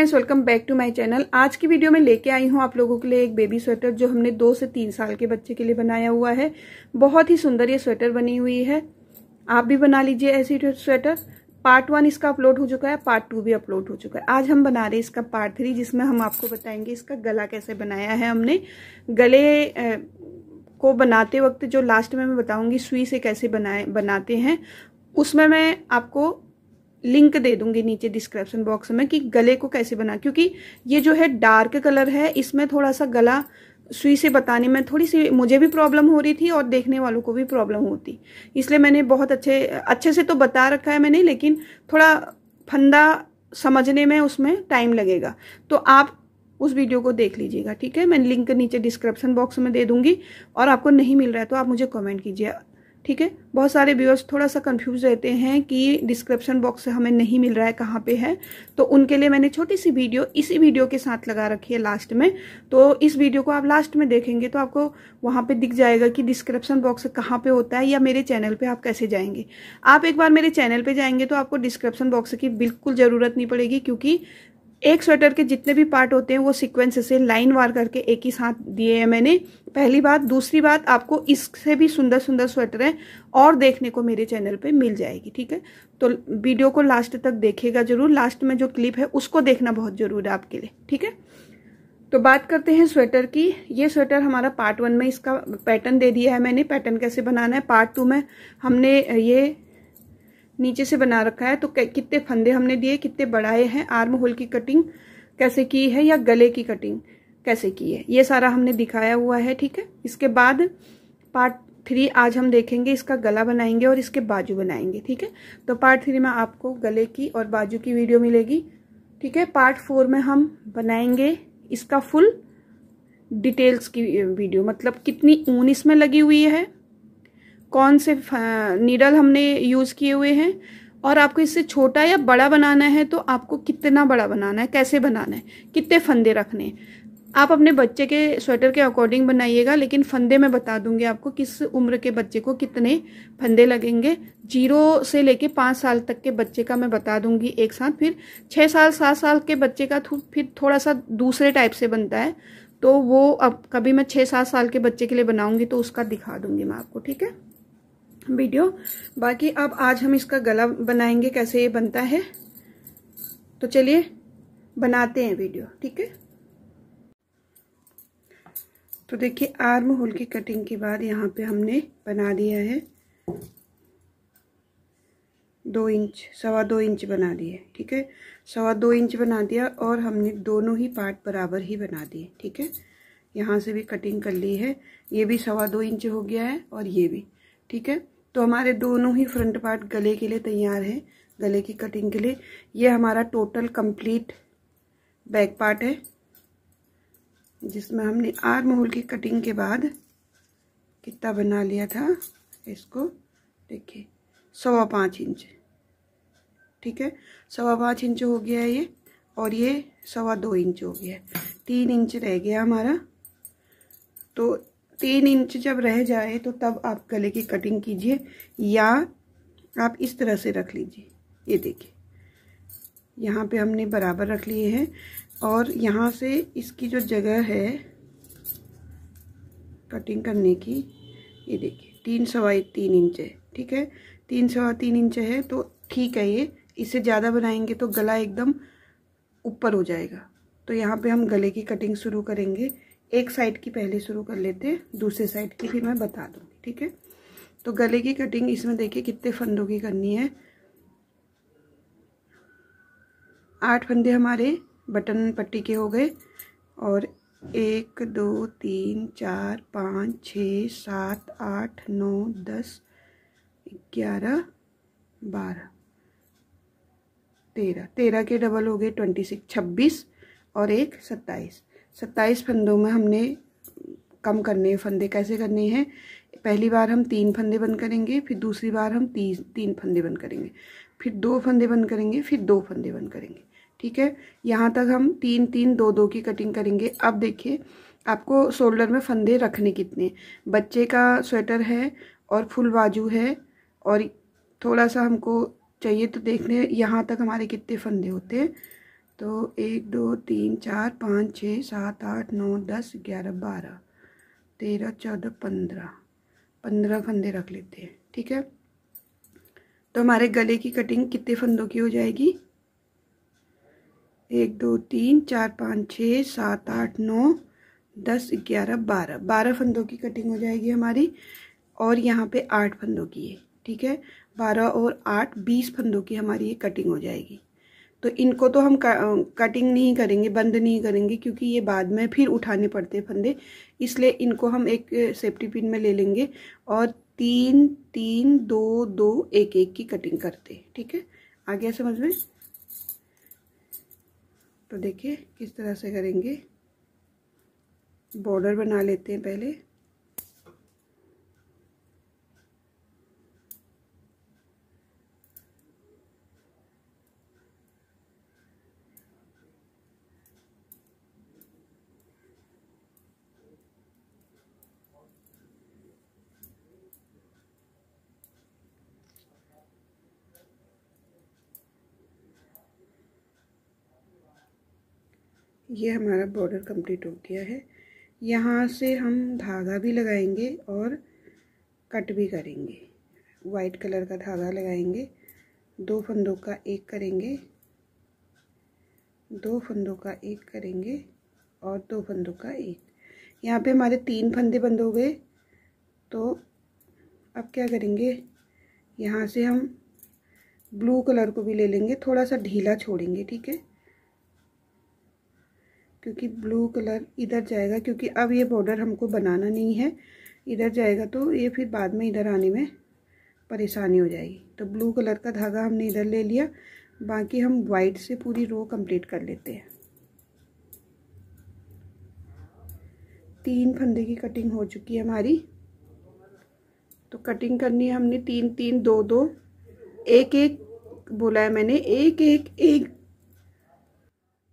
friends welcome back to my channel आज की video में लेके आई हूँ आप लोगों के लिए एक बेबी स्वेटर जो हमने दो से तीन साल के बच्चे के लिए बनाया हुआ है बहुत ही सुंदर ये स्वेटर बनी हुई है आप भी बना लीजिए ऐसी स्वेटर पार्ट वन इसका अपलोड हो चुका है पार्ट टू भी अपलोड हो चुका है आज हम बना रहे हैं इसका पार्ट थ्री जिसमें हम आपको बताएंगे इसका गला कैसे बनाया है हमने गले को बनाते वक्त जो लास्ट में मैं बताऊंगी सुई से कैसे बनाए बनाते हैं उसमें मैं आपको लिंक दे दूंगी नीचे डिस्क्रिप्शन बॉक्स में कि गले को कैसे बना क्योंकि ये जो है डार्क कलर है इसमें थोड़ा सा गला सुई से बताने में थोड़ी सी मुझे भी प्रॉब्लम हो रही थी और देखने वालों को भी प्रॉब्लम होती इसलिए मैंने बहुत अच्छे अच्छे से तो बता रखा है मैंने लेकिन थोड़ा फंदा समझने में उसमें टाइम लगेगा तो आप उस वीडियो को देख लीजिएगा ठीक है मैं लिंक नीचे डिस्क्रिप्शन बॉक्स में दे दूंगी और आपको नहीं मिल रहा है तो आप मुझे कमेंट कीजिए ठीक है बहुत सारे व्यूअर्स थोड़ा सा कंफ्यूज रहते हैं कि डिस्क्रिप्शन बॉक्स से हमें नहीं मिल रहा है कहाँ पे है तो उनके लिए मैंने छोटी सी वीडियो इसी वीडियो के साथ लगा रखी है लास्ट में तो इस वीडियो को आप लास्ट में देखेंगे तो आपको वहाँ पे दिख जाएगा कि डिस्क्रिप्शन बॉक्स कहाँ पे होता है या मेरे चैनल पर आप कैसे जाएंगे आप एक बार मेरे चैनल पर जाएंगे तो आपको डिस्क्रिप्शन बॉक्स की बिल्कुल ज़रूरत नहीं पड़ेगी क्योंकि एक स्वेटर के जितने भी पार्ट होते हैं वो सिक्वेंस से लाइन वार करके एक ही साथ दिए हैं मैंने पहली बात दूसरी बात आपको इससे भी सुंदर सुंदर स्वेटरें और देखने को मेरे चैनल पे मिल जाएगी ठीक है तो वीडियो को लास्ट तक देखेगा जरूर लास्ट में जो क्लिप है उसको देखना बहुत जरूर है आपके लिए ठीक है तो बात करते हैं स्वेटर की ये स्वेटर हमारा पार्ट वन में इसका पैटर्न दे दिया है मैंने पैटर्न कैसे बनाना है पार्ट टू में हमने ये नीचे से बना रखा है तो कितने फंदे हमने दिए कितने बढ़ाए हैं आर्म होल की कटिंग कैसे की है या गले की कटिंग कैसे की है ये सारा हमने दिखाया हुआ है ठीक है इसके बाद पार्ट थ्री आज हम देखेंगे इसका गला बनाएंगे और इसके बाजू बनाएंगे ठीक है तो पार्ट थ्री में आपको गले की और बाजू की वीडियो मिलेगी ठीक है पार्ट फोर में हम बनाएंगे इसका फुल डिटेल्स की वीडियो मतलब कितनी ऊन इसमें लगी हुई है कौन से नीडल हमने यूज़ किए हुए हैं और आपको इससे छोटा या बड़ा बनाना है तो आपको कितना बड़ा बनाना है कैसे बनाना है कितने फंदे रखने हैं आप अपने बच्चे के स्वेटर के अकॉर्डिंग बनाइएगा लेकिन फंदे मैं बता दूंगी आपको किस उम्र के बच्चे को कितने फंदे लगेंगे जीरो से लेके पाँच साल तक के बच्चे का मैं बता दूंगी एक साथ फिर छः साल सात साल के बच्चे का फिर थोड़ा सा दूसरे टाइप से बनता है तो वो अब कभी मैं छः सात साल के बच्चे के लिए बनाऊँगी तो उसका दिखा दूँगी मैं आपको ठीक है वीडियो बाकी अब आज हम इसका गला बनाएंगे कैसे ये बनता है तो चलिए बनाते हैं वीडियो ठीक है तो देखिए आर्म होल की कटिंग के बाद यहाँ पे हमने बना दिया है दो इंच सवा दो इंच बना दिए ठीक है सवा दो इंच बना दिया और हमने दोनों ही पार्ट बराबर ही बना दिए ठीक है यहाँ से भी कटिंग कर ली है ये भी सवा दो इंच हो गया है और ये भी ठीक है तो हमारे दोनों ही फ्रंट पार्ट गले के लिए तैयार है गले की कटिंग के लिए ये हमारा टोटल कंप्लीट बैक पार्ट है जिसमें हमने आर्म होल की कटिंग के बाद कितना बना लिया था इसको देखिए सवा पाँच इंच ठीक है सवा पाँच इंच हो गया है ये और ये सवा दो इंच हो गया है तीन इंच रह गया हमारा तो तीन इंच जब रह जाए तो तब आप गले की कटिंग कीजिए या आप इस तरह से रख लीजिए ये देखिए यहाँ पे हमने बराबर रख लिए हैं और यहाँ से इसकी जो जगह है कटिंग करने की ये देखिए तीन सवाई तीन इंच है ठीक है तीन सवा तीन इंच है तो ठीक है ये इसे ज़्यादा बनाएंगे तो गला एकदम ऊपर हो जाएगा तो यहाँ पे हम गले की कटिंग शुरू करेंगे एक साइड की पहले शुरू कर लेते हैं दूसरे साइड की फिर मैं बता दूँगी ठीक है तो गले की कटिंग इसमें देखिए कितने फंदों की करनी है आठ फंदे हमारे बटन पट्टी के हो गए और एक दो तीन चार पाँच छ सात आठ नौ दस ग्यारह बारह तेरह तेरह के डबल हो गए ट्वेंटी सिक्स छब्बीस और एक सत्ताईस सत्ताईस फंदों में हमने कम करने हैं फंदे कैसे करने हैं पहली बार हम तीन फंदे बंद करेंगे फिर दूसरी बार हम तीन तीन फंदे बंद करेंगे फिर दो फंदे बंद करेंगे फिर दो फंदे बंद करेंगे ठीक है यहाँ तक हम तीन तीन दो दो की कटिंग करेंगे अब देखिए आपको शोल्डर में फंदे रखने कितने बच्चे का स्वेटर है और फुल बाजू है और थोड़ा सा हमको चाहिए तो देखने यहाँ तक हमारे कितने फंदे होते हैं तो एक दो तीन चार पाँच छः सात आठ नौ दस ग्यारह बारह तेरह चौदह पंद्रह पंद्रह फंदे रख लेते हैं ठीक है तो हमारे गले की कटिंग कितने फंदों की हो जाएगी एक दो तीन चार पाँच छः सात आठ नौ दस ग्यारह बारह बारह फंदों की कटिंग हो जाएगी हमारी और यहाँ पे आठ फंदों की है ठीक है बारह और आठ बीस फंदों की हमारी ये कटिंग हो जाएगी तो इनको तो हम कटिंग नहीं करेंगे बंद नहीं करेंगे क्योंकि ये बाद में फिर उठाने पड़ते हैं फंदे इसलिए इनको हम एक सेफ्टी पिन में ले लेंगे और तीन तीन दो दो एक एक की कटिंग करते ठीक है आ गया समझ में तो देखिए किस तरह से करेंगे बॉर्डर बना लेते हैं पहले ये हमारा बॉर्डर कंप्लीट हो गया है यहाँ से हम धागा भी लगाएंगे और कट भी करेंगे वाइट कलर का धागा लगाएंगे दो फंदों का एक करेंगे दो फंदों का एक करेंगे और दो फंदों का एक यहाँ पे हमारे तीन फंदे बंद हो गए तो अब क्या करेंगे यहाँ से हम ब्लू कलर को भी ले लेंगे थोड़ा सा ढीला छोड़ेंगे ठीक है क्योंकि ब्लू कलर इधर जाएगा क्योंकि अब ये बॉर्डर हमको बनाना नहीं है इधर जाएगा तो ये फिर बाद में इधर आने में परेशानी हो जाएगी तो ब्लू कलर का धागा हमने इधर ले लिया बाकी हम वाइट से पूरी रो कंप्लीट कर लेते हैं तीन फंदे की कटिंग हो चुकी है हमारी तो कटिंग करनी है हमने तीन तीन दो दो एक एक बोला है मैंने एक एक एक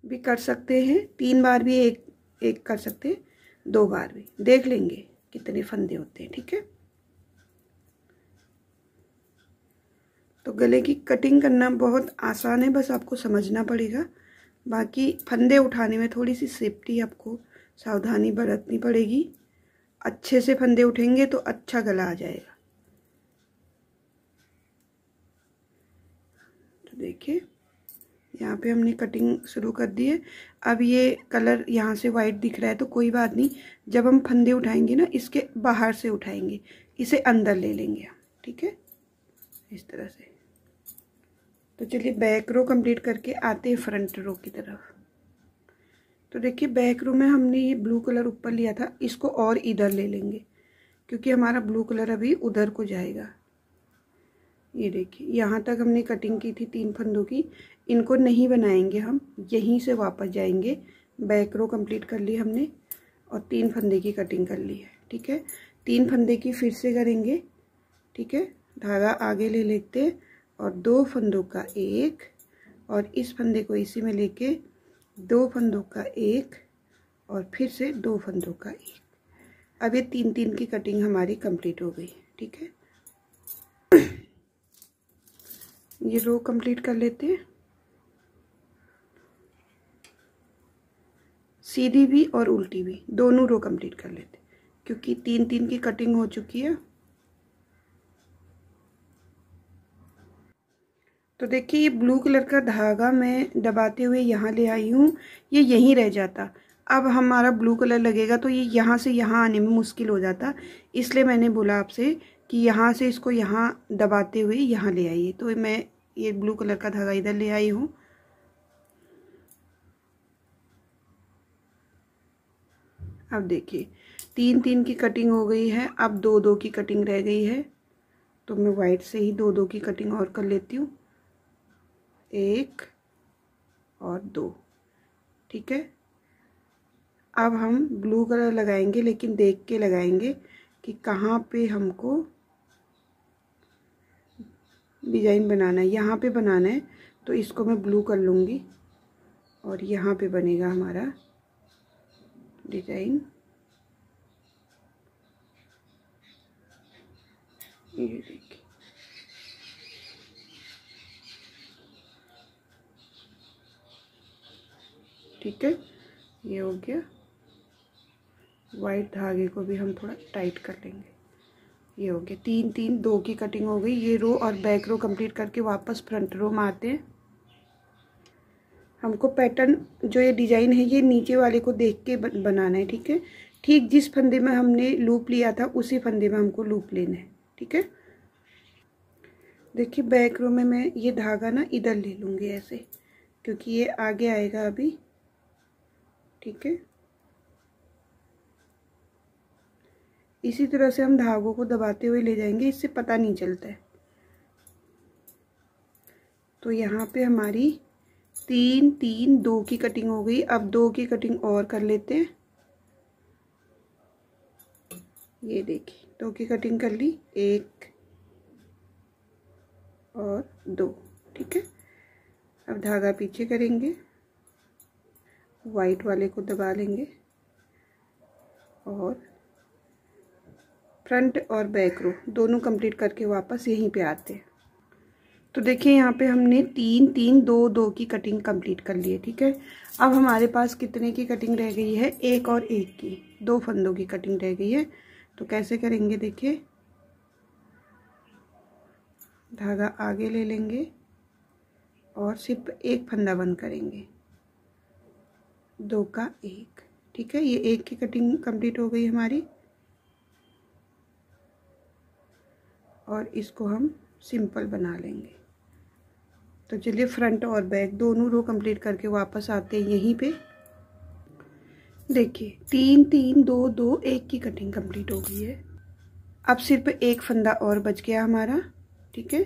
भी कर सकते हैं तीन बार भी एक एक कर सकते हैं दो बार भी देख लेंगे कितने फंदे होते हैं ठीक है तो गले की कटिंग करना बहुत आसान है बस आपको समझना पड़ेगा बाकी फंदे उठाने में थोड़ी सी सेफ्टी आपको सावधानी बरतनी पड़ेगी अच्छे से फंदे उठेंगे तो अच्छा गला आ जाएगा तो देखिए यहाँ पे हमने कटिंग शुरू कर दी है अब ये कलर यहाँ से वाइट दिख रहा है तो कोई बात नहीं जब हम फंदे उठाएंगे ना इसके बाहर से उठाएंगे इसे अंदर ले लेंगे हम ठीक है इस तरह से तो चलिए बैक रो कंप्लीट करके आते हैं फ्रंट रो की तरफ तो देखिए बैक रो में हमने ये ब्लू कलर ऊपर लिया था इसको और इधर ले लेंगे क्योंकि हमारा ब्लू कलर अभी उधर को जाएगा ये देखिए यहाँ तक हमने कटिंग की थी तीन फंदों की इनको नहीं बनाएंगे हम यहीं से वापस जाएंगे बैक रो कंप्लीट कर ली हमने और तीन फंदे की कटिंग कर ली है ठीक है तीन फंदे की फिर से करेंगे ठीक है धागा आगे ले लेते और दो फंदों का एक और इस फंदे को इसी में लेके दो फंदों का एक और फिर से दो फंदों का एक अब ये तीन तीन की कटिंग हमारी कंप्लीट हो गई ठीक है ये रो कंप्लीट कर लेते हैं सीधी भी और उल्टी भी दोनों रो कंप्लीट कर लेते क्योंकि तीन तीन की कटिंग हो चुकी है तो देखिए ये ब्लू कलर का धागा मैं दबाते हुए यहाँ ले आई हूँ ये यहीं रह जाता अब हमारा ब्लू कलर लगेगा तो ये यहाँ से यहाँ आने में मुश्किल हो जाता इसलिए मैंने बोला आपसे कि यहाँ से इसको यहाँ दबाते हुए यहाँ ले आइए तो मैं ये ब्लू कलर का धागा इधर ले आई हूँ अब देखिए तीन तीन की कटिंग हो गई है अब दो दो की कटिंग रह गई है तो मैं वाइट से ही दो दो की कटिंग और कर लेती हूँ एक और दो ठीक है अब हम ब्लू कलर लगाएंगे लेकिन देख के लगाएंगे कि कहाँ पे हमको डिजाइन बनाना है यहाँ पे बनाना है तो इसको मैं ब्लू कर लूँगी और यहाँ पे बनेगा हमारा डिजाइन ये देखिए ठीक है ये हो गया वाइट धागे को भी हम थोड़ा टाइट कर लेंगे ये हो गया तीन तीन दो की कटिंग हो गई ये रो और बैक रो कंप्लीट करके वापस फ्रंट रो में आते हैं हमको पैटर्न जो ये डिजाइन है ये नीचे वाले को देख के बनाना है ठीक है ठीक जिस फंदे में हमने लूप लिया था उसी फंदे में हमको लूप लेना है ठीक है देखिए बैक रो में मैं ये धागा ना इधर ले लूँगी ऐसे क्योंकि ये आगे आएगा अभी ठीक है इसी तरह से हम धागों को दबाते हुए ले जाएंगे इससे पता नहीं चलता है तो यहाँ पे हमारी तीन तीन दो की कटिंग हो गई अब दो की कटिंग और कर लेते हैं ये देखिए दो की कटिंग कर ली एक और दो ठीक है अब धागा पीछे करेंगे वाइट वाले को दबा लेंगे और फ्रंट और बैक रो दोनों कंप्लीट करके वापस यहीं पे आते हैं तो देखिए यहाँ पे हमने तीन तीन दो दो की कटिंग कंप्लीट कर ली है ठीक है अब हमारे पास कितने की कटिंग रह गई है एक और एक की दो फंदों की कटिंग रह गई है तो कैसे करेंगे देखिए धागा आगे ले लेंगे और सिर्फ एक फंदा बंद करेंगे दो का एक ठीक है ये एक की कटिंग कंप्लीट हो गई हमारी और इसको हम सिंपल बना लेंगे तो चलिए फ्रंट और बैक दोनों रो कंप्लीट करके वापस आते हैं यहीं पे देखिए तीन तीन दो दो एक की कटिंग कंप्लीट हो गई है अब सिर्फ एक फंदा और बच गया हमारा ठीक है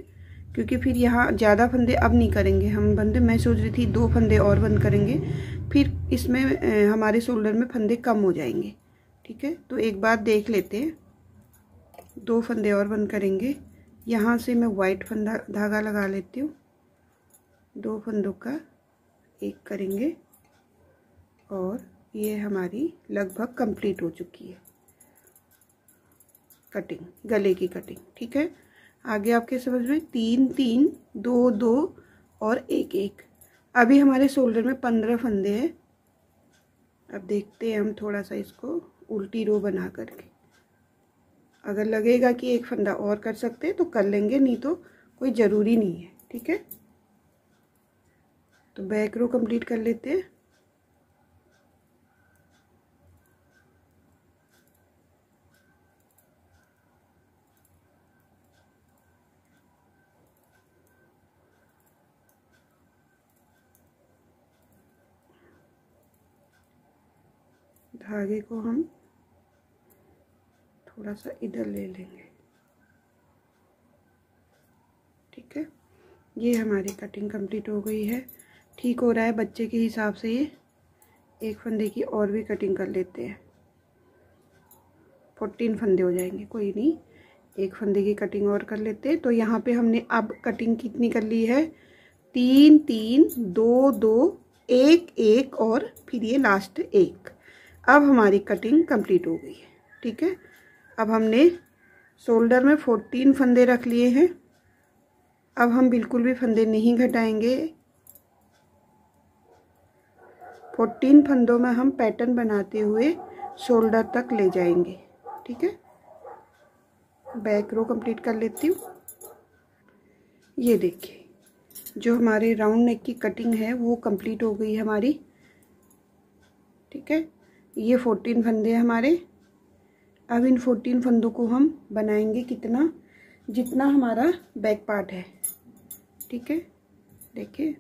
क्योंकि फिर यहाँ ज़्यादा फंदे अब नहीं करेंगे हम बंद मैं सोच रही थी दो फंदे और बंद करेंगे फिर इसमें हमारे शोल्डर में फंदे कम हो जाएंगे ठीक है तो एक बार देख लेते हैं दो फंदे और बंद करेंगे यहाँ से मैं वाइट फंदा धागा लगा लेती हूँ दो फंदों का एक करेंगे और ये हमारी लगभग कंप्लीट हो चुकी है कटिंग गले की कटिंग ठीक है आगे आपके समझ में तीन तीन दो दो और एक एक अभी हमारे शोल्डर में पंद्रह फंदे हैं अब देखते हैं हम थोड़ा सा इसको उल्टी रो बना करके अगर लगेगा कि एक फंदा और कर सकते हैं तो कर लेंगे नहीं तो कोई ज़रूरी नहीं है ठीक है तो बैक रो कंप्लीट कर लेते हैं धागे को हम थोड़ा सा इधर ले लेंगे ठीक है ये हमारी कटिंग कंप्लीट हो गई है ठीक हो रहा है बच्चे के हिसाब से ये एक फंदे की और भी कटिंग कर लेते हैं फोर्टीन फंदे हो जाएंगे कोई नहीं एक फंदे की कटिंग और कर लेते हैं तो यहाँ पे हमने अब कटिंग कितनी कर ली है तीन तीन दो दो एक एक और फिर ये लास्ट एक अब हमारी कटिंग कंप्लीट हो गई है ठीक है अब हमने शोल्डर में फोर्टीन फंदे रख लिए हैं अब हम बिल्कुल भी फंदे नहीं घटाएंगे और तीन फंदों में हम पैटर्न बनाते हुए शोल्डर तक ले जाएंगे ठीक है बैक रो कंप्लीट कर लेती हूँ ये देखिए जो हमारे राउंड नेक की कटिंग है वो कंप्लीट हो गई हमारी ठीक है ये फोर्टीन फंदे हमारे अब इन फोर्टीन फंदों को हम बनाएंगे कितना जितना हमारा बैक पार्ट है ठीक है देखिए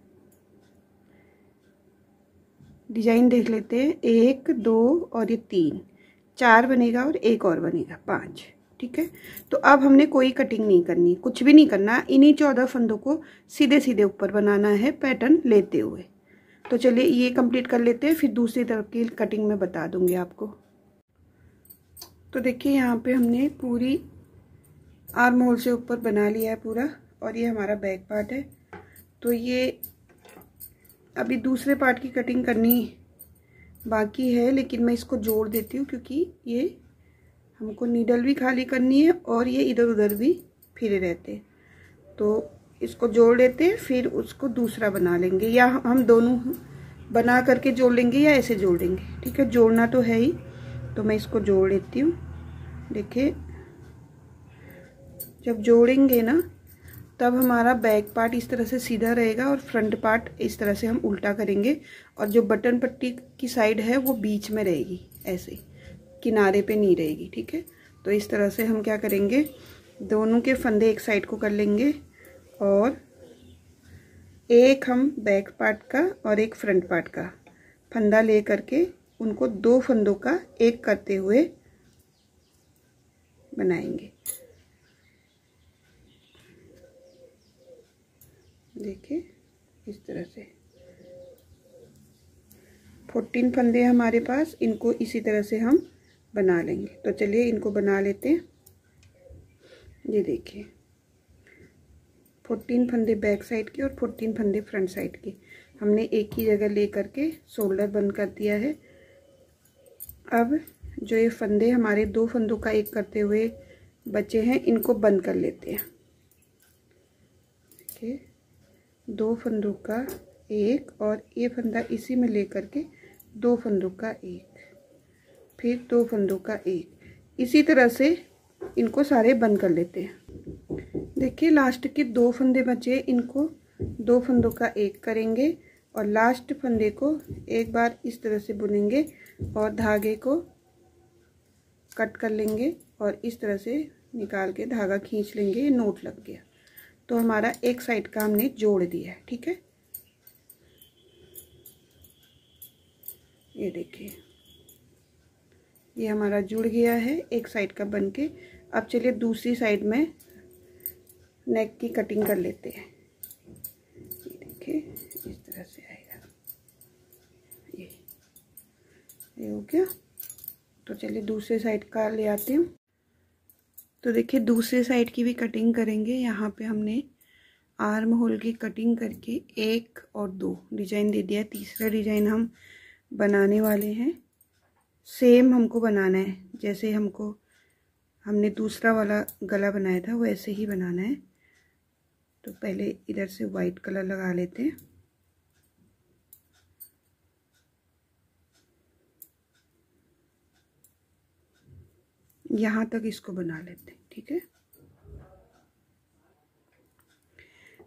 डिजाइन देख लेते हैं एक दो और ये तीन चार बनेगा और एक और बनेगा पाँच ठीक है तो अब हमने कोई कटिंग नहीं करनी कुछ भी नहीं करना इन्हीं चौदह फंदों को सीधे सीधे ऊपर बनाना है पैटर्न लेते हुए तो चलिए ये कंप्लीट कर लेते हैं फिर दूसरी तरफ की कटिंग में बता दूंगी आपको तो देखिए यहाँ पे हमने पूरी आर्म होल से ऊपर बना लिया है पूरा और ये हमारा बैक पार्ट है तो ये अभी दूसरे पार्ट की कटिंग करनी बाकी है लेकिन मैं इसको जोड़ देती हूँ क्योंकि ये हमको नीडल भी खाली करनी है और ये इधर उधर भी फिरे रहते तो इसको जोड़ लेते हैं फिर उसको दूसरा बना लेंगे या हम दोनों बना करके जोड़ लेंगे या ऐसे जोड़ लेंगे ठीक है जोड़ना तो है ही तो मैं इसको जोड़ लेती हूँ देखिए जब जोड़ेंगे ना तब हमारा बैक पार्ट इस तरह से सीधा रहेगा और फ्रंट पार्ट इस तरह से हम उल्टा करेंगे और जो बटन पट्टी की साइड है वो बीच में रहेगी ऐसे किनारे पे नहीं रहेगी ठीक है तो इस तरह से हम क्या करेंगे दोनों के फंदे एक साइड को कर लेंगे और एक हम बैक पार्ट का और एक फ्रंट पार्ट का फंदा ले करके उनको दो फंदों का एक करते हुए बनाएंगे देखिए इस तरह से फोर्टीन फंदे हमारे पास इनको इसी तरह से हम बना लेंगे तो चलिए इनको बना लेते हैं ये देखिए फोर्टीन फंदे बैक साइड के और फोर्टीन फंदे फ्रंट साइड के हमने एक ही जगह ले करके शोल्डर बंद कर दिया है अब जो ये फंदे हमारे दो फंदों का एक करते हुए बचे हैं इनको बंद कर लेते हैं ठीक दो फंदों का एक और ये फंदा इसी में लेकर के दो फंदों का एक फिर दो फंदों का एक इसी तरह से इनको सारे बंद कर लेते हैं देखिए लास्ट के दो फंदे बचे इनको दो फंदों का एक करेंगे और लास्ट फंदे को एक बार इस तरह से बुनेंगे और धागे को कट कर लेंगे और इस तरह से निकाल के धागा खींच लेंगे नोट लग गया तो हमारा एक साइड का हमने जोड़ दिया है ठीक है ये देखिए ये हमारा जुड़ गया है एक साइड का बन के अब चलिए दूसरी साइड में नेक की कटिंग कर लेते हैं ये देखिए इस तरह से आएगा ये ये हो गया तो चलिए दूसरे साइड का ले आते हैं तो देखिए दूसरे साइड की भी कटिंग करेंगे यहाँ पे हमने आर्म होल की कटिंग करके एक और दो डिजाइन दे दिया तीसरा डिजाइन हम बनाने वाले हैं सेम हमको बनाना है जैसे हमको हमने दूसरा वाला गला बनाया था वैसे ही बनाना है तो पहले इधर से वाइट कलर लगा लेते हैं यहाँ तक इसको बना लेते हैं ठीक है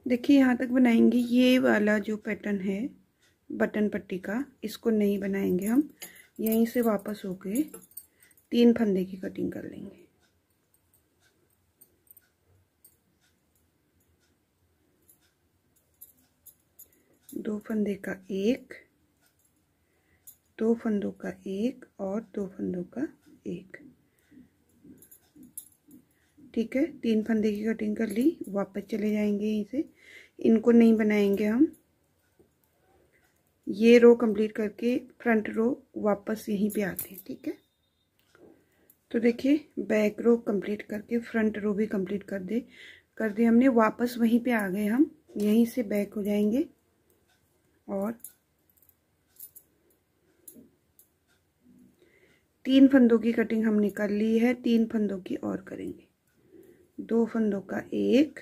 देखिए यहाँ तक बनाएंगे ये वाला जो पैटर्न है बटन पट्टी का इसको नहीं बनाएंगे हम यहीं से वापस होके तीन फंदे की कटिंग कर लेंगे दो फंदे का एक दो फंदों का एक और दो फंदों का एक ठीक है तीन फंदे की कटिंग कर ली वापस चले जाएंगे यहीं से इनको नहीं बनाएंगे हम ये रो कंप्लीट करके फ्रंट रो वापस यहीं पे आते हैं ठीक है तो देखिए बैक रो कंप्लीट करके फ्रंट रो भी कंप्लीट कर दे कर दे हमने वापस वहीं पे आ गए हम यहीं से बैक हो जाएंगे और तीन फंदों की कटिंग हमने कर ली है तीन फंदों की और करेंगे दो फंदों का एक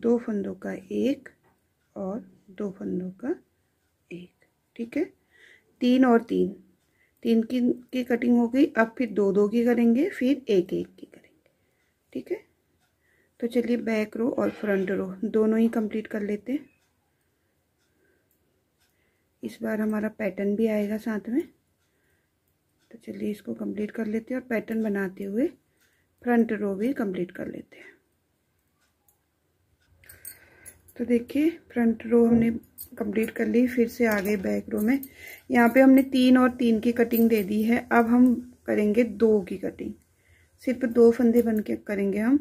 दो फंदों का एक और दो फंदों का एक ठीक है तीन और तीन तीन की की कटिंग हो गई अब फिर दो दो की करेंगे फिर एक एक की करेंगे ठीक है तो चलिए बैक रो और फ्रंट रो दोनों ही कंप्लीट कर लेते हैं इस बार हमारा पैटर्न भी आएगा साथ में तो चलिए इसको कंप्लीट कर लेते हैं और पैटर्न बनाते हुए फ्रंट रो भी कंप्लीट कर लेते हैं तो देखिए फ्रंट रो हमने कंप्लीट कर ली फिर से आ गए बैक रो में यहाँ पे हमने तीन और तीन की कटिंग दे दी है अब हम करेंगे दो की कटिंग सिर्फ दो फंदे बन के करेंगे हम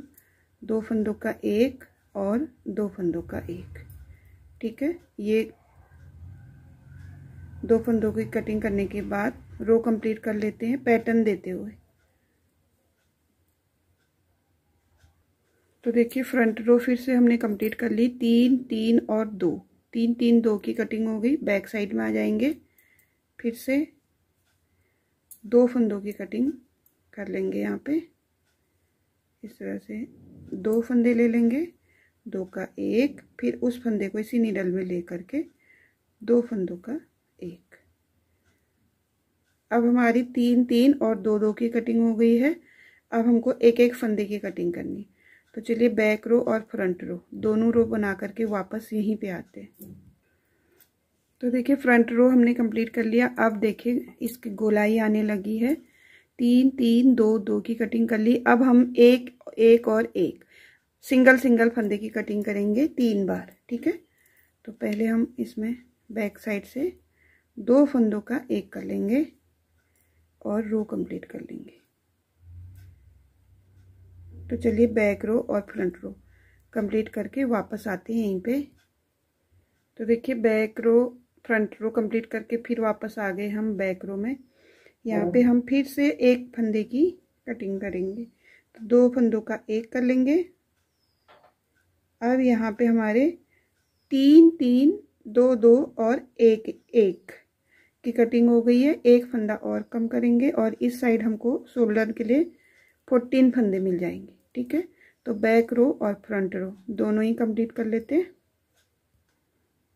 दो फंदों का एक और दो फंदों का एक ठीक है ये दो फंदों की कटिंग करने के बाद रो कंप्लीट कर लेते हैं पैटर्न देते हुए तो देखिए फ्रंट रो फिर से हमने कंप्लीट कर ली तीन तीन और दो तीन तीन दो की कटिंग हो गई बैक साइड में आ जाएंगे फिर से दो फंदों की कटिंग कर लेंगे यहाँ पे इस तरह से दो फंदे ले लेंगे दो का एक फिर उस फंदे को इसी नीडल में ले करके दो फंदों का एक अब हमारी तीन तीन और दो दो की कटिंग हो गई है अब हमको एक एक फंदे की कटिंग करनी तो चलिए बैक रो और फ्रंट रो दोनों रो बना करके वापस यहीं पे आते हैं तो देखिए फ्रंट रो हमने कंप्लीट कर लिया अब देखिए इसकी गोलाई आने लगी है तीन तीन दो दो की कटिंग कर ली अब हम एक एक और एक सिंगल सिंगल फंदे की कटिंग करेंगे तीन बार ठीक है तो पहले हम इसमें बैक साइड से दो फंदों का एक कर लेंगे और रो कंप्लीट कर लेंगे तो चलिए बैक रो और फ्रंट रो कंप्लीट करके वापस आते हैं यहीं पे तो देखिए back row front row complete करके फिर वापस आ गए हम बैक रो में यहाँ पे हम फिर से एक फंदे की कटिंग करेंगे तो दो फंदों का एक कर लेंगे अब यहाँ पे हमारे तीन तीन दो दो और एक एक की कटिंग हो गई है एक फंदा और कम करेंगे और इस साइड हमको शोल्डर के लिए फोर्टीन फंदे मिल जाएंगे ठीक है तो बैक रो और फ्रंट रो दोनों ही कंप्लीट कर लेते हैं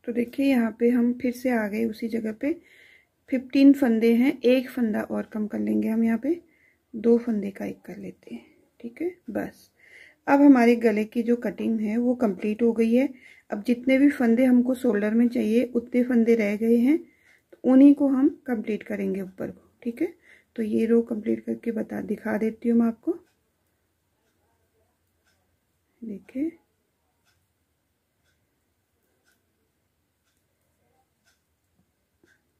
तो देखिए यहाँ पे हम फिर से आ गए उसी जगह पे फिफ्टीन फंदे हैं एक फंदा और कम कर लेंगे हम यहाँ पे दो फंदे का एक कर लेते हैं ठीक है बस अब हमारे गले की जो कटिंग है वो कंप्लीट हो गई है अब जितने भी फंदे हमको शोल्डर में चाहिए उतने फंदे रह गए हैं तो उन्हीं को हम कंप्लीट करेंगे ऊपर को ठीक है तो ये रो कंप्लीट करके बता दिखा देती हूँ मैं आपको देखिए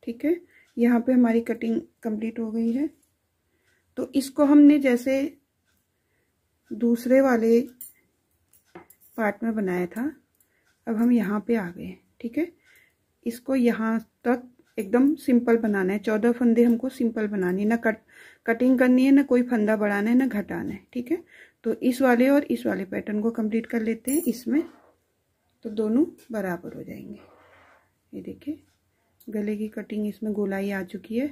ठीक है यहाँ पे हमारी कटिंग कंप्लीट हो गई है तो इसको हमने जैसे दूसरे वाले पार्ट में बनाया था अब हम यहाँ पे आ गए ठीक है इसको यहाँ तक एकदम सिंपल बनाना है चौदह फंदे हमको सिंपल बनानी है ना कट कटिंग करनी है ना कोई फंदा बढ़ाना है ना घटाना है ठीक है तो इस वाले और इस वाले पैटर्न को कंप्लीट कर लेते हैं इसमें तो दोनों बराबर हो जाएंगे ये देखिए गले की कटिंग इसमें गोलाई आ चुकी है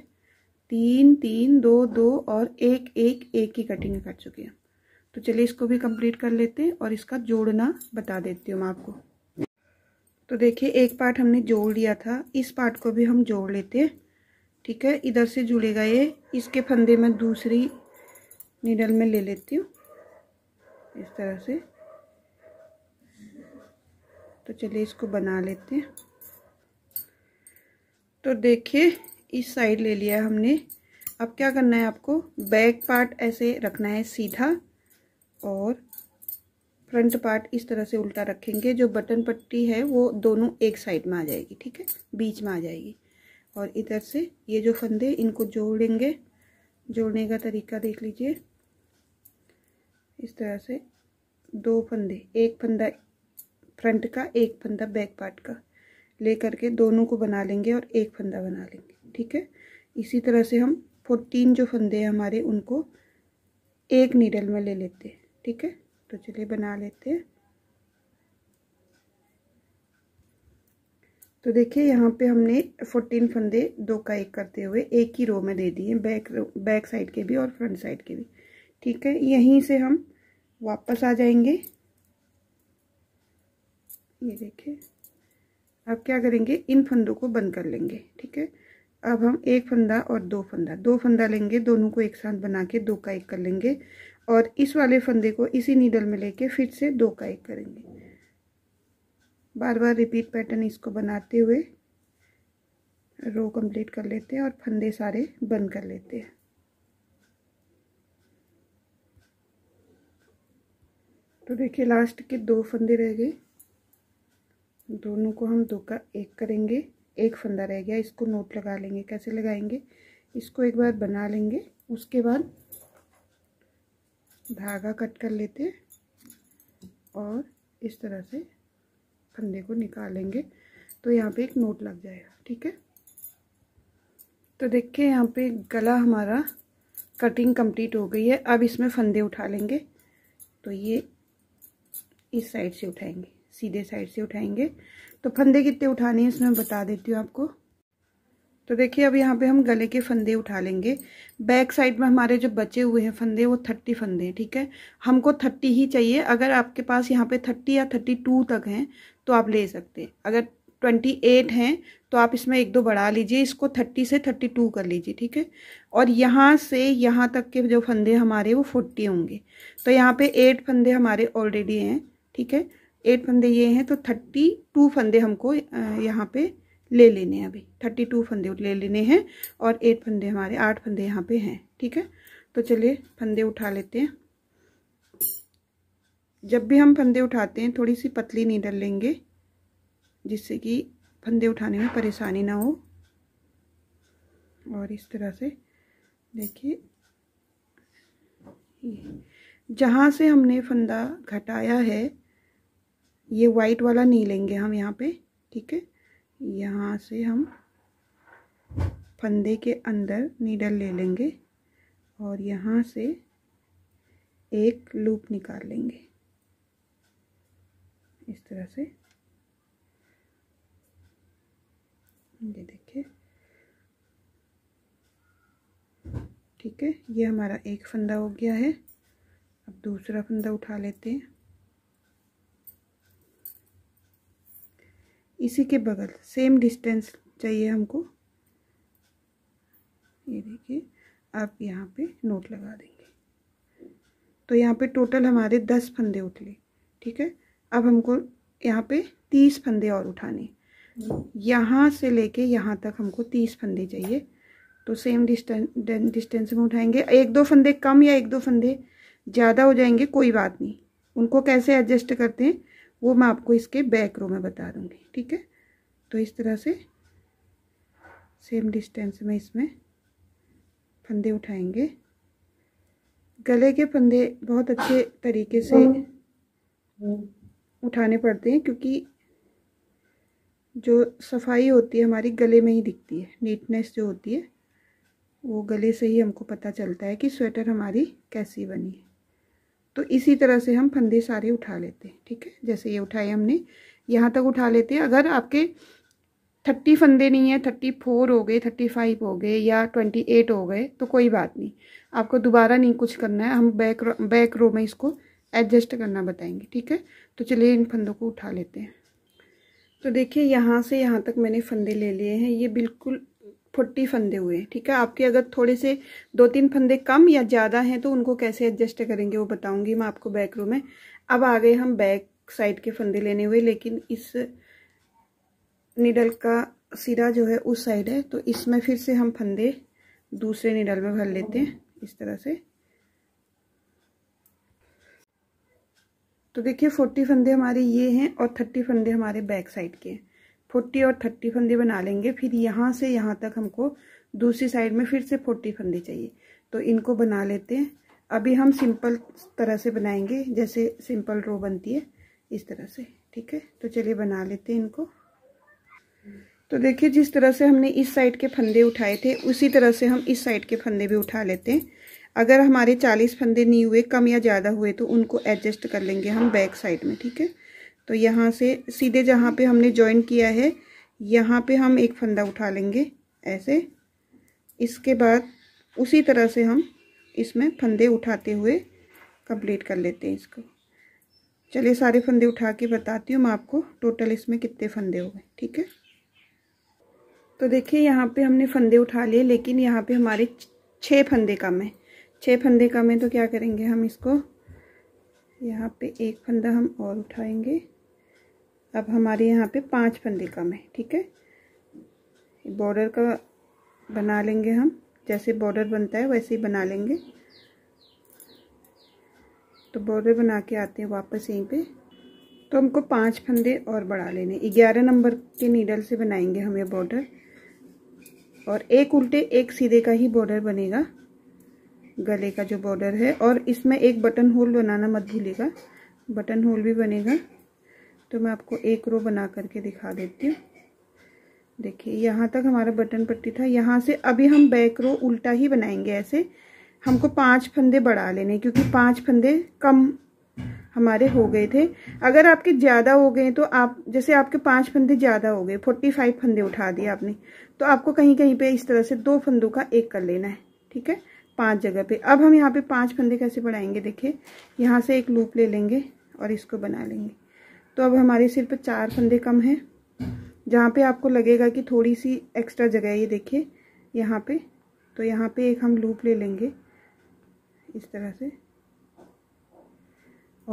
तीन तीन दो दो और एक एक एक की कटिंग कर चुके हैं तो चलिए इसको भी कंप्लीट कर लेते हैं और इसका जोड़ना बता देती हूँ मैं आपको तो देखिए एक पार्ट हमने जोड़ लिया था इस पार्ट को भी हम जोड़ लेते हैं ठीक है इधर से जुड़ेगा ये इसके फंदे मैं दूसरी नीडल में ले लेती हूँ इस तरह से तो चलिए इसको बना लेते हैं तो देखिए इस साइड ले लिया हमने अब क्या करना है आपको बैक पार्ट ऐसे रखना है सीधा और फ्रंट पार्ट इस तरह से उल्टा रखेंगे जो बटन पट्टी है वो दोनों एक साइड में आ जाएगी ठीक है बीच में आ जाएगी और इधर से ये जो फंदे इनको जोड़ेंगे जोड़ने का तरीका देख लीजिए इस तरह से दो फंदे एक फंदा फ्रंट का एक फंदा बैक पार्ट का ले करके दोनों को बना लेंगे और एक फंदा बना लेंगे ठीक है इसी तरह से हम फोर्टीन जो फंदे हैं हमारे उनको एक नीडल में ले लेते हैं ठीक है तो चलिए बना लेते हैं तो देखिए यहाँ पे हमने 14 फंदे दो का एक करते हुए एक ही रो में दे दिए बैक बैक साइड के भी और फ्रंट साइड के भी ठीक है यहीं से हम वापस आ जाएंगे ये देखिए अब क्या करेंगे इन फंदों को बंद कर लेंगे ठीक है अब हम एक फंदा और दो फंदा दो फंदा लेंगे दोनों को एक साथ बना के दो का एक कर लेंगे और इस वाले फंदे को इसी नीडल में लेके फिर से दो का एक करेंगे बार बार रिपीट पैटर्न इसको बनाते हुए रो कंप्लीट कर लेते हैं और फंदे सारे बंद कर लेते हैं तो देखिए लास्ट के दो फंदे रह गए दोनों को हम दो का एक करेंगे एक फंदा रह गया इसको नोट लगा लेंगे कैसे लगाएंगे इसको एक बार बना लेंगे उसके बाद धागा कट कर लेते और इस तरह से फंदे को निकालेंगे तो यहाँ पे एक नोट लग जाएगा ठीक है तो देखिए यहाँ पे गला हमारा कटिंग कंप्लीट हो गई है अब इसमें फंदे उठा लेंगे तो ये इस साइड से उठाएंगे सीधे साइड से उठाएंगे तो फंदे कितने उठाने हैं इसमें बता देती हूँ आपको तो देखिए अब यहाँ पे हम गले के फंदे उठा लेंगे बैक साइड में हमारे जो बचे हुए हैं फंदे वो थर्टी फंदे हैं ठीक है हमको थर्टी ही चाहिए अगर आपके पास यहाँ पे थर्टी या थर्टी टू तक हैं तो आप ले सकते हैं अगर ट्वेंटी एट हैं तो आप इसमें एक दो बढ़ा लीजिए इसको थर्टी से थर्टी टू कर लीजिए ठीक है और यहाँ से यहाँ तक के जो फंदे हमारे वो फोर्टी होंगे तो यहाँ पर एट फंदे हमारे ऑलरेडी हैं ठीक है एट फंदे ये हैं तो थर्टी टू फंदे हमको यहाँ पर ले लेने हैं अभी थर्टी टू फंदे ले लेने हैं और एट फंदे हमारे आठ फंदे यहाँ पे हैं ठीक है तो चलिए फंदे उठा लेते हैं जब भी हम फंदे उठाते हैं थोड़ी सी पतली नीडल लेंगे जिससे कि फंदे उठाने में परेशानी ना हो और इस तरह से देखिए जहाँ से हमने फंदा घटाया है ये वाइट वाला नहीं लेंगे हम यहाँ पे ठीक है यहाँ से हम फंदे के अंदर नीडल ले लेंगे और यहाँ से एक लूप निकाल लेंगे इस तरह से ये देखिए ठीक है ये हमारा एक फंदा हो गया है अब दूसरा फंदा उठा लेते हैं इसी के बगल सेम डिस्टेंस चाहिए हमको ये देखिए आप यहाँ पे नोट लगा देंगे तो यहाँ पे टोटल हमारे दस फंदे उठले ठीक है अब हमको यहाँ पे तीस फंदे और उठाने यहाँ से लेके यहाँ तक हमको तीस फंदे चाहिए तो सेम डिस्टेंस डिस्टेंस में उठाएंगे एक दो फंदे कम या एक दो फंदे ज़्यादा हो जाएंगे कोई बात नहीं उनको कैसे एडजस्ट करते हैं वो मैं आपको इसके बैक रो में बता दूंगी ठीक है तो इस तरह से सेम डिस्टेंस में इसमें फंदे उठाएंगे गले के फंदे बहुत अच्छे तरीके से उठाने पड़ते हैं क्योंकि जो सफाई होती है हमारी गले में ही दिखती है नीटनेस जो होती है वो गले से ही हमको पता चलता है कि स्वेटर हमारी कैसी बनी है तो इसी तरह से हम फंदे सारे उठा लेते हैं ठीक है जैसे ये उठाए हमने यहाँ तक उठा लेते हैं अगर आपके थर्टी फंदे नहीं है थर्टी फोर हो गए थर्टी फाइव हो गए या ट्वेंटी एट हो गए तो कोई बात नहीं आपको दोबारा नहीं कुछ करना है हम बैक रो, बैक रो में इसको एडजस्ट करना बताएंगे ठीक है तो चलिए इन फंदों को उठा लेते हैं तो देखिए यहाँ से यहाँ तक मैंने फंदे ले लिए हैं ये बिल्कुल फोर्टी फंदे हुए ठीक है आपके अगर थोड़े से दो तीन फंदे कम या ज़्यादा हैं तो उनको कैसे एडजस्ट करेंगे वो बताऊंगी मैं आपको बैक रो में अब आ गए हम बैक साइड के फंदे लेने हुए लेकिन इस निडल का सिरा जो है उस साइड है तो इसमें फिर से हम फंदे दूसरे निडल में भर लेते हैं इस तरह से तो देखिए फोर्टी फंदे हमारे ये हैं और थर्टी फंदे हमारे बैक साइड के हैं फोर्टी और थर्टी फंदे बना लेंगे फिर यहाँ से यहाँ तक हमको दूसरी साइड में फिर से फोर्टी फंदे चाहिए तो इनको बना लेते हैं अभी हम सिंपल तरह से बनाएंगे जैसे सिंपल रो बनती है इस तरह से ठीक है तो चलिए बना लेते हैं इनको तो देखिए जिस तरह से हमने इस साइड के फंदे उठाए थे उसी तरह से हम इस साइड के फंदे भी उठा लेते हैं अगर हमारे 40 फंदे नहीं हुए कम या ज़्यादा हुए तो उनको एडजस्ट कर लेंगे हम बैक साइड में ठीक है तो यहाँ से सीधे जहाँ पे हमने ज्वाइन किया है यहाँ पे हम एक फंदा उठा लेंगे ऐसे इसके बाद उसी तरह से हम इसमें फंदे उठाते हुए कंप्लीट कर लेते हैं इसको चलिए सारे फंदे उठा के बताती हूँ मैं आपको टोटल इसमें कितने फंदे हो गए ठीक है तो देखिए यहाँ पे हमने फंदे उठा लिए लेकिन यहाँ पे हमारे छः फंदे कम हैं छः फंदे कम हैं तो क्या करेंगे हम इसको यहाँ पे एक फंदा हम और उठाएंगे अब हमारे यहाँ पे पांच फंदे कम है ठीक है बॉर्डर का बना लेंगे हम जैसे बॉर्डर बनता है वैसे ही बना लेंगे तो बॉर्डर बना के आते हैं वापस यहीं पे तो हमको पांच फंदे और बढ़ा लेने ग्यारह नंबर के नीडल से बनाएंगे हम ये बॉर्डर और एक उल्टे एक सीधे का ही बॉर्डर बनेगा गले का जो बॉर्डर है और इसमें एक बटन होल बनाना मत भूलिएगा बटन होल भी बनेगा तो मैं आपको एक रो बना करके दिखा देती हूँ देखिए यहाँ तक हमारा बटन पट्टी था यहाँ से अभी हम बैक रो उल्टा ही बनाएंगे ऐसे हमको पांच फंदे बढ़ा लेने क्योंकि पांच फंदे कम हमारे हो गए थे अगर आपके ज़्यादा हो गए तो आप जैसे आपके पांच फंदे ज़्यादा हो गए फोर्टी फाइव फंदे उठा दिए आपने तो आपको कहीं कहीं पे इस तरह से दो फंदों का एक कर लेना है ठीक है पांच जगह पे अब हम यहाँ पे पांच फंदे कैसे बढ़ाएंगे देखिए यहाँ से एक लूप ले लेंगे और इसको बना लेंगे तो अब हमारे सिर पर चार फंदे कम हैं जहाँ पे आपको लगेगा कि थोड़ी सी एक्स्ट्रा जगह ये देखिए यहाँ पे तो यहाँ पे एक हम लूप ले लेंगे इस तरह से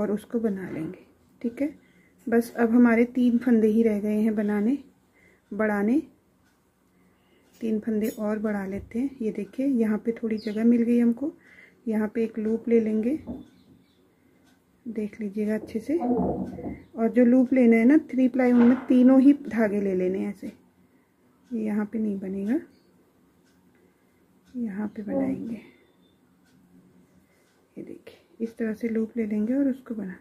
और उसको बना लेंगे ठीक है बस अब हमारे तीन फंदे ही रह गए हैं बनाने बढ़ाने तीन फंदे और बढ़ा लेते हैं ये देखिए यहाँ पे थोड़ी जगह मिल गई हमको यहाँ पे एक लूप ले लेंगे देख लीजिएगा अच्छे से और जो लूप लेना है ना थ्री प्लाई उनमें तीनों ही धागे ले लेने ऐसे ये यहाँ पे नहीं बनेगा यहाँ पे बनाएंगे ये देखिए इस तरह से लूप ले लेंगे और उसको बना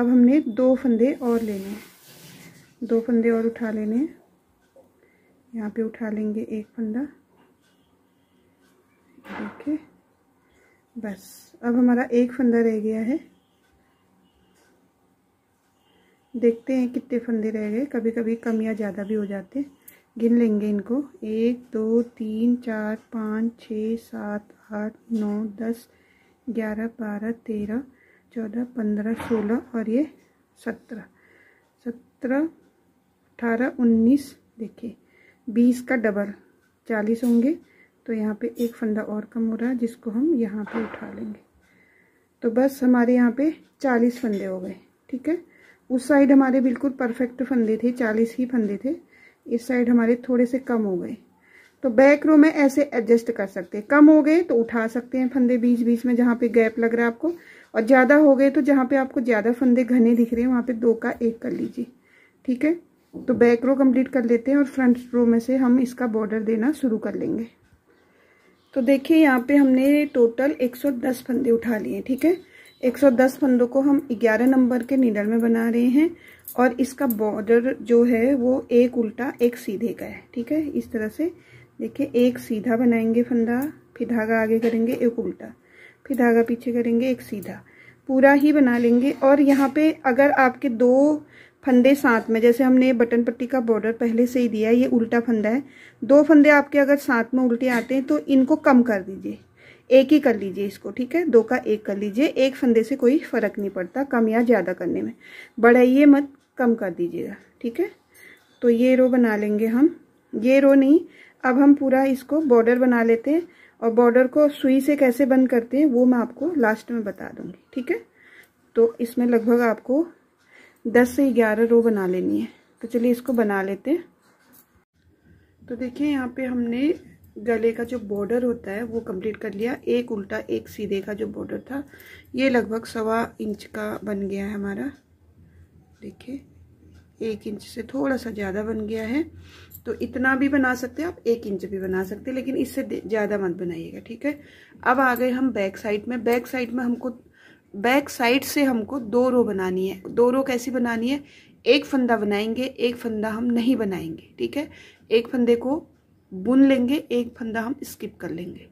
अब हमने दो फंदे और लेने हैं दो फंदे और उठा लेने हैं यहाँ पे उठा लेंगे एक फंदा देखिए बस अब हमारा एक फंदा रह गया है देखते हैं कितने फंदे रह गए कभी कभी कम या ज़्यादा भी हो जाते गिन लेंगे इनको एक दो तीन चार पाँच छः सात आठ नौ दस ग्यारह बारह तेरह चौदह पंद्रह सोलह और ये सत्रह सत्रह अठारह उन्नीस देखिए बीस का डबल चालीस होंगे तो यहाँ पे एक फंदा और कम हो रहा है जिसको हम यहाँ पे उठा लेंगे तो बस हमारे यहाँ पे चालीस फंदे हो गए ठीक है उस साइड हमारे बिल्कुल परफेक्ट फंदे थे चालीस ही फंदे थे इस साइड हमारे थोड़े से कम हो गए तो बैक रो में ऐसे एडजस्ट कर सकते हैं कम हो गए तो उठा सकते हैं फंदे बीच बीच में जहाँ पे गैप लग रहा है आपको और ज़्यादा हो गए तो जहाँ पे आपको ज़्यादा फंदे घने दिख रहे हैं वहाँ पे दो का एक कर लीजिए ठीक है तो बैक रो कंप्लीट कर लेते हैं और फ्रंट रो में से हम इसका बॉर्डर देना शुरू कर लेंगे तो देखिए यहाँ पे हमने टोटल एक फंदे उठा लिए ठीक है 110 फंदों को हम 11 नंबर के नीडल में बना रहे हैं और इसका बॉर्डर जो है वो एक उल्टा एक सीधे का है ठीक है इस तरह से देखिए एक सीधा बनाएंगे फंदा फिर धागा आगे करेंगे एक उल्टा फिर धागा पीछे करेंगे एक सीधा पूरा ही बना लेंगे और यहाँ पे अगर आपके दो फंदे साथ में जैसे हमने बटन पट्टी का बॉर्डर पहले से ही दिया ये उल्टा फंदा है दो फंदे आपके अगर साथ में उल्टे आते हैं तो इनको कम कर दीजिए एक ही कर लीजिए इसको ठीक है दो का एक कर लीजिए एक फंदे से कोई फ़र्क नहीं पड़ता कम या ज़्यादा करने में बढ़ाइए मत कम कर दीजिएगा ठीक है तो ये रो बना लेंगे हम ये रो नहीं अब हम पूरा इसको बॉर्डर बना लेते हैं और बॉर्डर को सुई से कैसे बंद करते हैं वो मैं आपको लास्ट में बता दूंगी ठीक है तो इसमें लगभग आपको 10 से 11 रो बना लेनी है तो चलिए इसको बना लेते हैं तो देखिए यहाँ पे हमने गले का जो बॉर्डर होता है वो कंप्लीट कर लिया एक उल्टा एक सीधे का जो बॉर्डर था ये लगभग सवा इंच का बन गया है हमारा देखिए एक इंच से थोड़ा सा ज़्यादा बन गया है तो इतना भी बना सकते हैं आप एक इंच भी बना सकते हैं लेकिन इससे ज़्यादा मत बनाइएगा ठीक है अब आ गए हम बैक साइड में बैक साइड में हमको बैक साइड से हमको दो रो बनानी है दो रो कैसी बनानी है एक फंदा बनाएंगे एक फंदा हम नहीं बनाएंगे ठीक है एक फंदे को बुन लेंगे एक फंदा हम स्किप कर लेंगे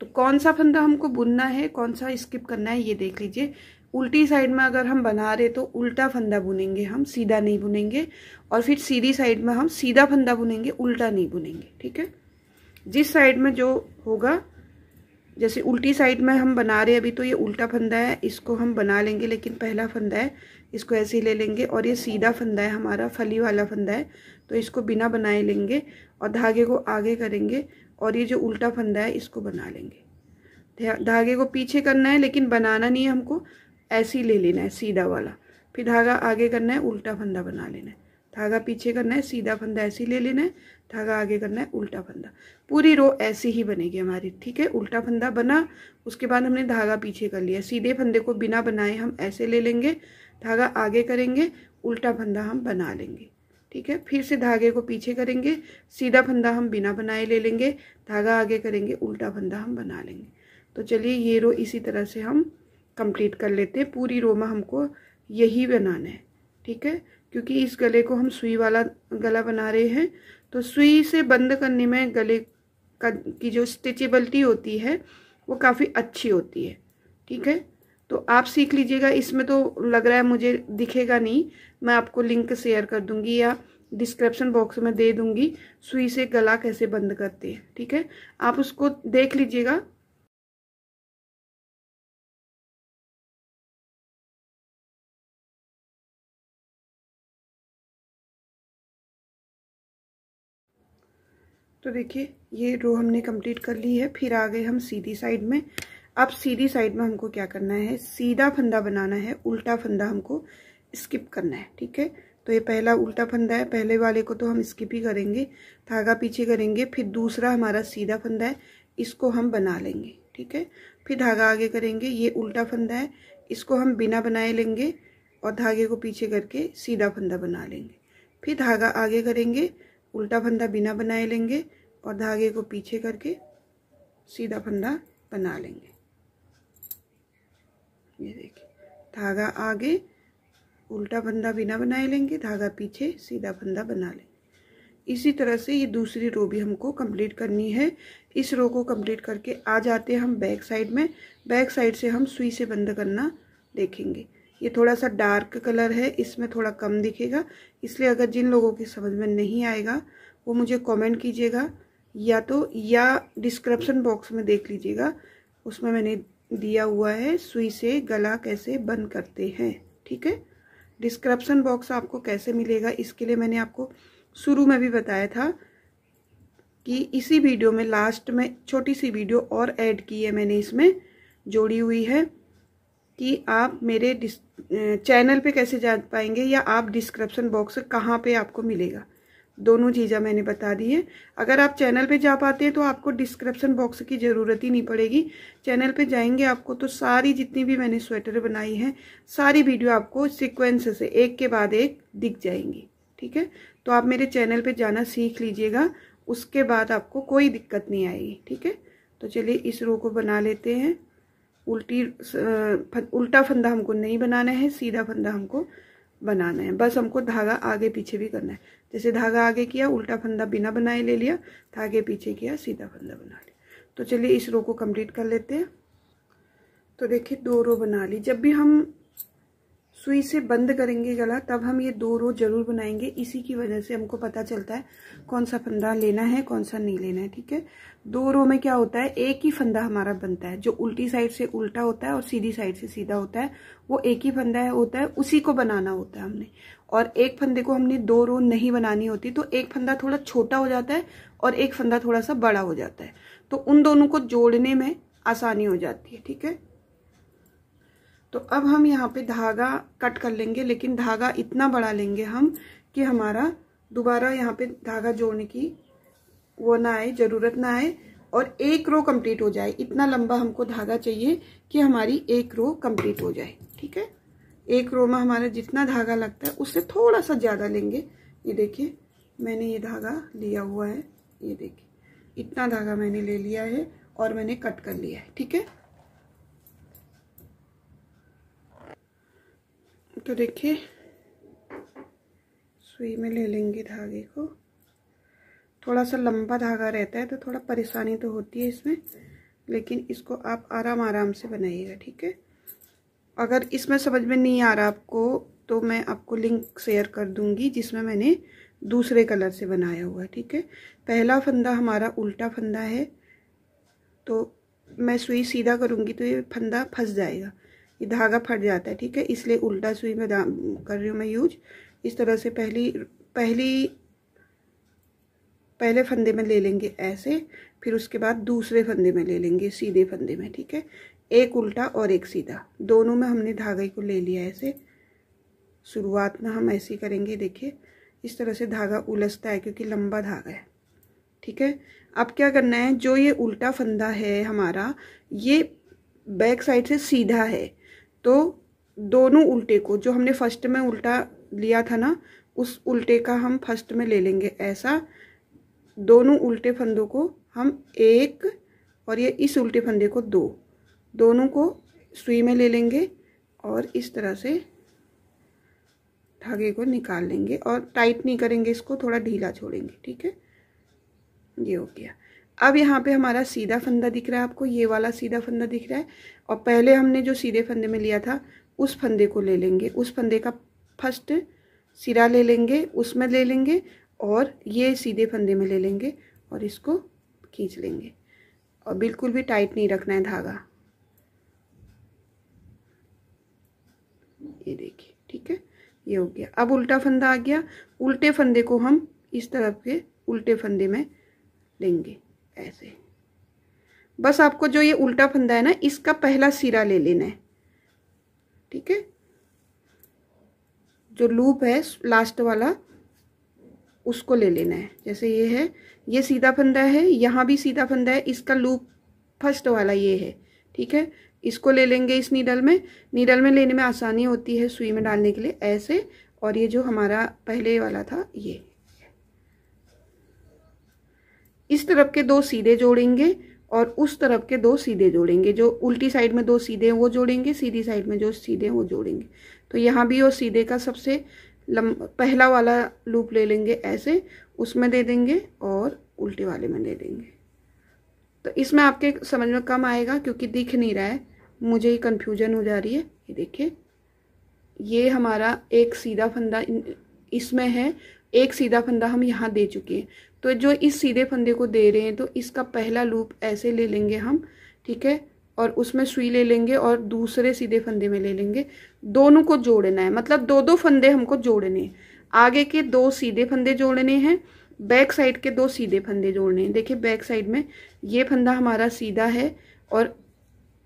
तो कौन सा फंदा हमको बुनना है कौन सा स्किप करना है ये देख लीजिए उल्टी साइड में अगर हम बना रहे तो उल्टा फंदा बुनेंगे हम सीधा नहीं बुनेंगे और फिर सीधी साइड में हम सीधा फंदा बुनेंगे उल्टा नहीं बुनेंगे ठीक है जिस साइड में जो होगा जैसे उल्टी साइड में हम बना रहे हैं अभी तो ये उल्टा फंदा है इसको हम बना लेंगे लेकिन पहला फंदा है इसको ऐसे ही ले लेंगे और ये सीधा फंदा है हमारा फली वाला फंदा है तो इसको बिना बनाए लेंगे और धागे को आगे करेंगे और ये जो उल्टा फंदा है इसको बना लेंगे धागे को पीछे करना है लेकिन बनाना नहीं है हमको ऐसे ही ले लेना है सीधा वाला फिर धागा आगे करना है उल्टा फंदा बना लेना है धागा पीछे करना है सीधा फंदा ऐसे ले लेना है धागा आगे करना है उल्टा फंदा पूरी रो ऐसी ही बनेगी हमारी ठीक है उल्टा फंदा बना उसके बाद हमने धागा पीछे कर लिया सीधे फंदे को बिना बनाए हम ऐसे ले लेंगे धागा आगे करेंगे उल्टा फंदा हम बना लेंगे ठीक है फिर से धागे को पीछे करेंगे सीधा फंदा हम बिना बनाए ले लेंगे धागा आगे करेंगे उल्टा फंदा हम बना लेंगे तो चलिए ये रो इसी तरह से हम कंप्लीट कर लेते हैं पूरी रो में हमको यही बनाना है ठीक है क्योंकि इस गले को हम सुई वाला गला बना रहे हैं तो सुई से बंद करने में गले का की जो स्टिचेबलिटी होती है वो काफ़ी अच्छी होती है ठीक है तो आप सीख लीजिएगा इसमें तो लग रहा है मुझे दिखेगा नहीं मैं आपको लिंक शेयर कर दूंगी या डिस्क्रिप्शन बॉक्स में दे दूंगी सुई से गला कैसे बंद करते हैं ठीक है आप उसको देख लीजिएगा तो देखिए ये रो हमने कंप्लीट कर ली है फिर आ गए हम सीधी साइड में अब सीधी साइड में हमको क्या करना है सीधा फंदा बनाना है उल्टा फंदा हमको स्किप करना है ठीक है तो ये पहला उल्टा फंदा है पहले वाले को तो हम स्किप ही करेंगे धागा पीछे करेंगे फिर दूसरा हमारा सीधा फंदा है इसको हम बना लेंगे ठीक है फिर धागा आगे करेंगे ये उल्टा फंदा है इसको हम बिना बनाए लेंगे और धागे को पीछे करके सीधा फंदा बना लेंगे फिर धागा आगे करेंगे उल्टा फंदा बिना बनाए लेंगे और धागे को पीछे करके सीधा फंदा बना लेंगे ये देखिए धागा आगे उल्टा फंदा बिना बनाए लेंगे धागा पीछे सीधा फंदा बना लेंगे इसी तरह से ये दूसरी रो भी हमको कंप्लीट करनी है इस रो को कंप्लीट करके आ जाते हैं हम बैक साइड में बैक साइड से हम सुई से बंद करना देखेंगे ये थोड़ा सा डार्क कलर है इसमें थोड़ा कम दिखेगा इसलिए अगर जिन लोगों की समझ में नहीं आएगा वो मुझे कमेंट कीजिएगा या तो या डिस्क्रिप्शन बॉक्स में देख लीजिएगा उसमें मैंने दिया हुआ है सुई से गला कैसे बंद करते हैं ठीक है डिस्क्रिप्शन बॉक्स आपको कैसे मिलेगा इसके लिए मैंने आपको शुरू में भी बताया था कि इसी वीडियो में लास्ट में छोटी सी वीडियो और ऐड की है मैंने इसमें जोड़ी हुई है कि आप मेरे चैनल पे कैसे जा पाएंगे या आप डिस्क्रिप्शन बॉक्स कहाँ पे आपको मिलेगा दोनों चीज़ें मैंने बता दी है अगर आप चैनल पे जा पाते हैं तो आपको डिस्क्रिप्शन बॉक्स की ज़रूरत ही नहीं पड़ेगी चैनल पे जाएंगे आपको तो सारी जितनी भी मैंने स्वेटर बनाई है सारी वीडियो आपको सिक्वेंस से एक के बाद एक दिख जाएंगी ठीक है तो आप मेरे चैनल पर जाना सीख लीजिएगा उसके बाद आपको कोई दिक्कत नहीं आएगी ठीक है तो चलिए इस रो को बना लेते हैं उल्टी उल्टा फंदा हमको नहीं बनाना है सीधा फंदा हमको बनाना है बस हमको धागा आगे पीछे भी करना है जैसे धागा आगे किया उल्टा फंदा बिना बनाए ले लिया धागे पीछे किया सीधा फंदा बना लिया तो चलिए इस रो को कंप्लीट कर लेते हैं तो देखिए दो रो बना ली जब भी हम सुई से बंद करेंगे गला तब हम ये दो रो जरूर बनाएंगे इसी की वजह से हमको पता चलता है कौन सा फंदा लेना है कौन सा नहीं लेना है ठीक है दो रो में क्या होता है एक ही फंदा हमारा बनता है जो उल्टी साइड से उल्टा होता है और सीधी साइड से सीधा होता है वो एक ही फंदा है होता है उसी को बनाना होता है हमने और एक फंदे को हमने दो रो नहीं बनानी होती तो एक फंदा थोड़ा छोटा हो जाता है और एक फंदा थोड़ा सा बड़ा हो जाता है तो उन दोनों को जोड़ने में आसानी हो जाती है ठीक है तो अब हम यहाँ पे धागा कट कर लेंगे लेकिन धागा इतना बड़ा लेंगे हम कि हमारा दोबारा यहाँ पे धागा जोड़ने की वो ना आए ज़रूरत ना आए और एक रो कंप्लीट हो जाए इतना लंबा हमको धागा चाहिए कि हमारी एक रो कंप्लीट हो जाए ठीक है एक रो में हमारा जितना धागा लगता है उससे थोड़ा सा ज़्यादा लेंगे ये देखिए मैंने ये धागा लिया हुआ है ये देखिए इतना धागा मैंने ले लिया है और मैंने कट कर लिया है ठीक है तो देखिए सुई में ले लेंगे धागे को थोड़ा सा लंबा धागा रहता है तो थोड़ा परेशानी तो होती है इसमें लेकिन इसको आप आराम आराम से बनाइएगा ठीक है अगर इसमें समझ में नहीं आ रहा आपको तो मैं आपको लिंक शेयर कर दूंगी जिसमें मैंने दूसरे कलर से बनाया हुआ है ठीक है पहला फंदा हमारा उल्टा फंदा है तो मैं सुई सीधा करूंगी तो ये फंदा फंस जाएगा ये धागा फट जाता है ठीक है इसलिए उल्टा सुई में कर रही हूँ मैं यूज इस तरह से पहली पहली पहले फंदे में ले लेंगे ऐसे फिर उसके बाद दूसरे फंदे में ले लेंगे सीधे फंदे में ठीक है एक उल्टा और एक सीधा दोनों में हमने धागे को ले लिया ऐसे शुरुआत में हम ऐसे करेंगे देखिए इस तरह से धागा उलझता है क्योंकि लंबा धागा है ठीक है अब क्या करना है जो ये उल्टा फंदा है हमारा ये बैक साइड से सीधा है तो दोनों उल्टे को जो हमने फर्स्ट में उल्टा लिया था ना उस उल्टे का हम फर्स्ट में ले लेंगे ऐसा दोनों उल्टे फंदों को हम एक और ये इस उल्टे फंदे को दो दोनों को सुई में ले लेंगे और इस तरह से धागे को निकाल लेंगे और टाइट नहीं करेंगे इसको थोड़ा ढीला छोड़ेंगे ठीक है ये हो गया अब यहाँ पे हमारा सीधा फंदा दिख रहा है आपको ये वाला सीधा फंदा दिख रहा है और पहले हमने जो सीधे फंदे में लिया था उस फंदे को ले लेंगे उस फंदे का फर्स्ट सिरा ले लेंगे उसमें ले लेंगे और ये सीधे फंदे में ले लेंगे और इसको खींच लेंगे और बिल्कुल भी टाइट नहीं रखना है धागा ये देखिए ठीक है ये हो गया अब उल्टा फंदा आ गया उल्टे फंदे को हम इस तरफ के उल्टे फंदे में लेंगे ऐसे बस आपको जो ये उल्टा फंदा है ना इसका पहला सिरा ले लेना है ठीक है जो लूप है लास्ट वाला उसको ले लेना है जैसे ये है ये सीधा फंदा है यहाँ भी सीधा फंदा है इसका लूप फर्स्ट वाला ये है ठीक है इसको ले लेंगे इस नीडल में नीडल में लेने में आसानी होती है सुई में डालने के लिए ऐसे और ये जो हमारा पहले वाला था ये इस तरफ के दो सीधे जोड़ेंगे और उस तरफ के दो सीधे जोड़ेंगे जो उल्टी साइड में दो सीधे हैं वो जोड़ेंगे सीधी साइड में जो सीधे हैं वो जोड़ेंगे तो यहाँ भी वो सीधे का सबसे लम पहला वाला लूप ले लेंगे ऐसे उसमें दे देंगे और उल्टे वाले में दे देंगे तो इसमें आपके समझ में कम आएगा क्योंकि दिख नहीं रहा है मुझे ही कन्फ्यूजन हो जा रही है ये देखिए ये हमारा एक सीधा फंदा इसमें है एक सीधा फंदा हम यहाँ दे चुके हैं तो जो इस सीधे फंदे को दे रहे हैं तो इसका पहला लूप ऐसे ले लेंगे हम ठीक है और उसमें सुई ले लेंगे और दूसरे सीधे फंदे में ले लेंगे दोनों को जोड़ना है मतलब दो दो फंदे हमको जोड़ने हैं आगे के दो सीधे फंदे जोड़ने हैं बैक साइड के दो सीधे फंदे जोड़ने हैं देखिए बैक साइड में ये फंदा हमारा सीधा है और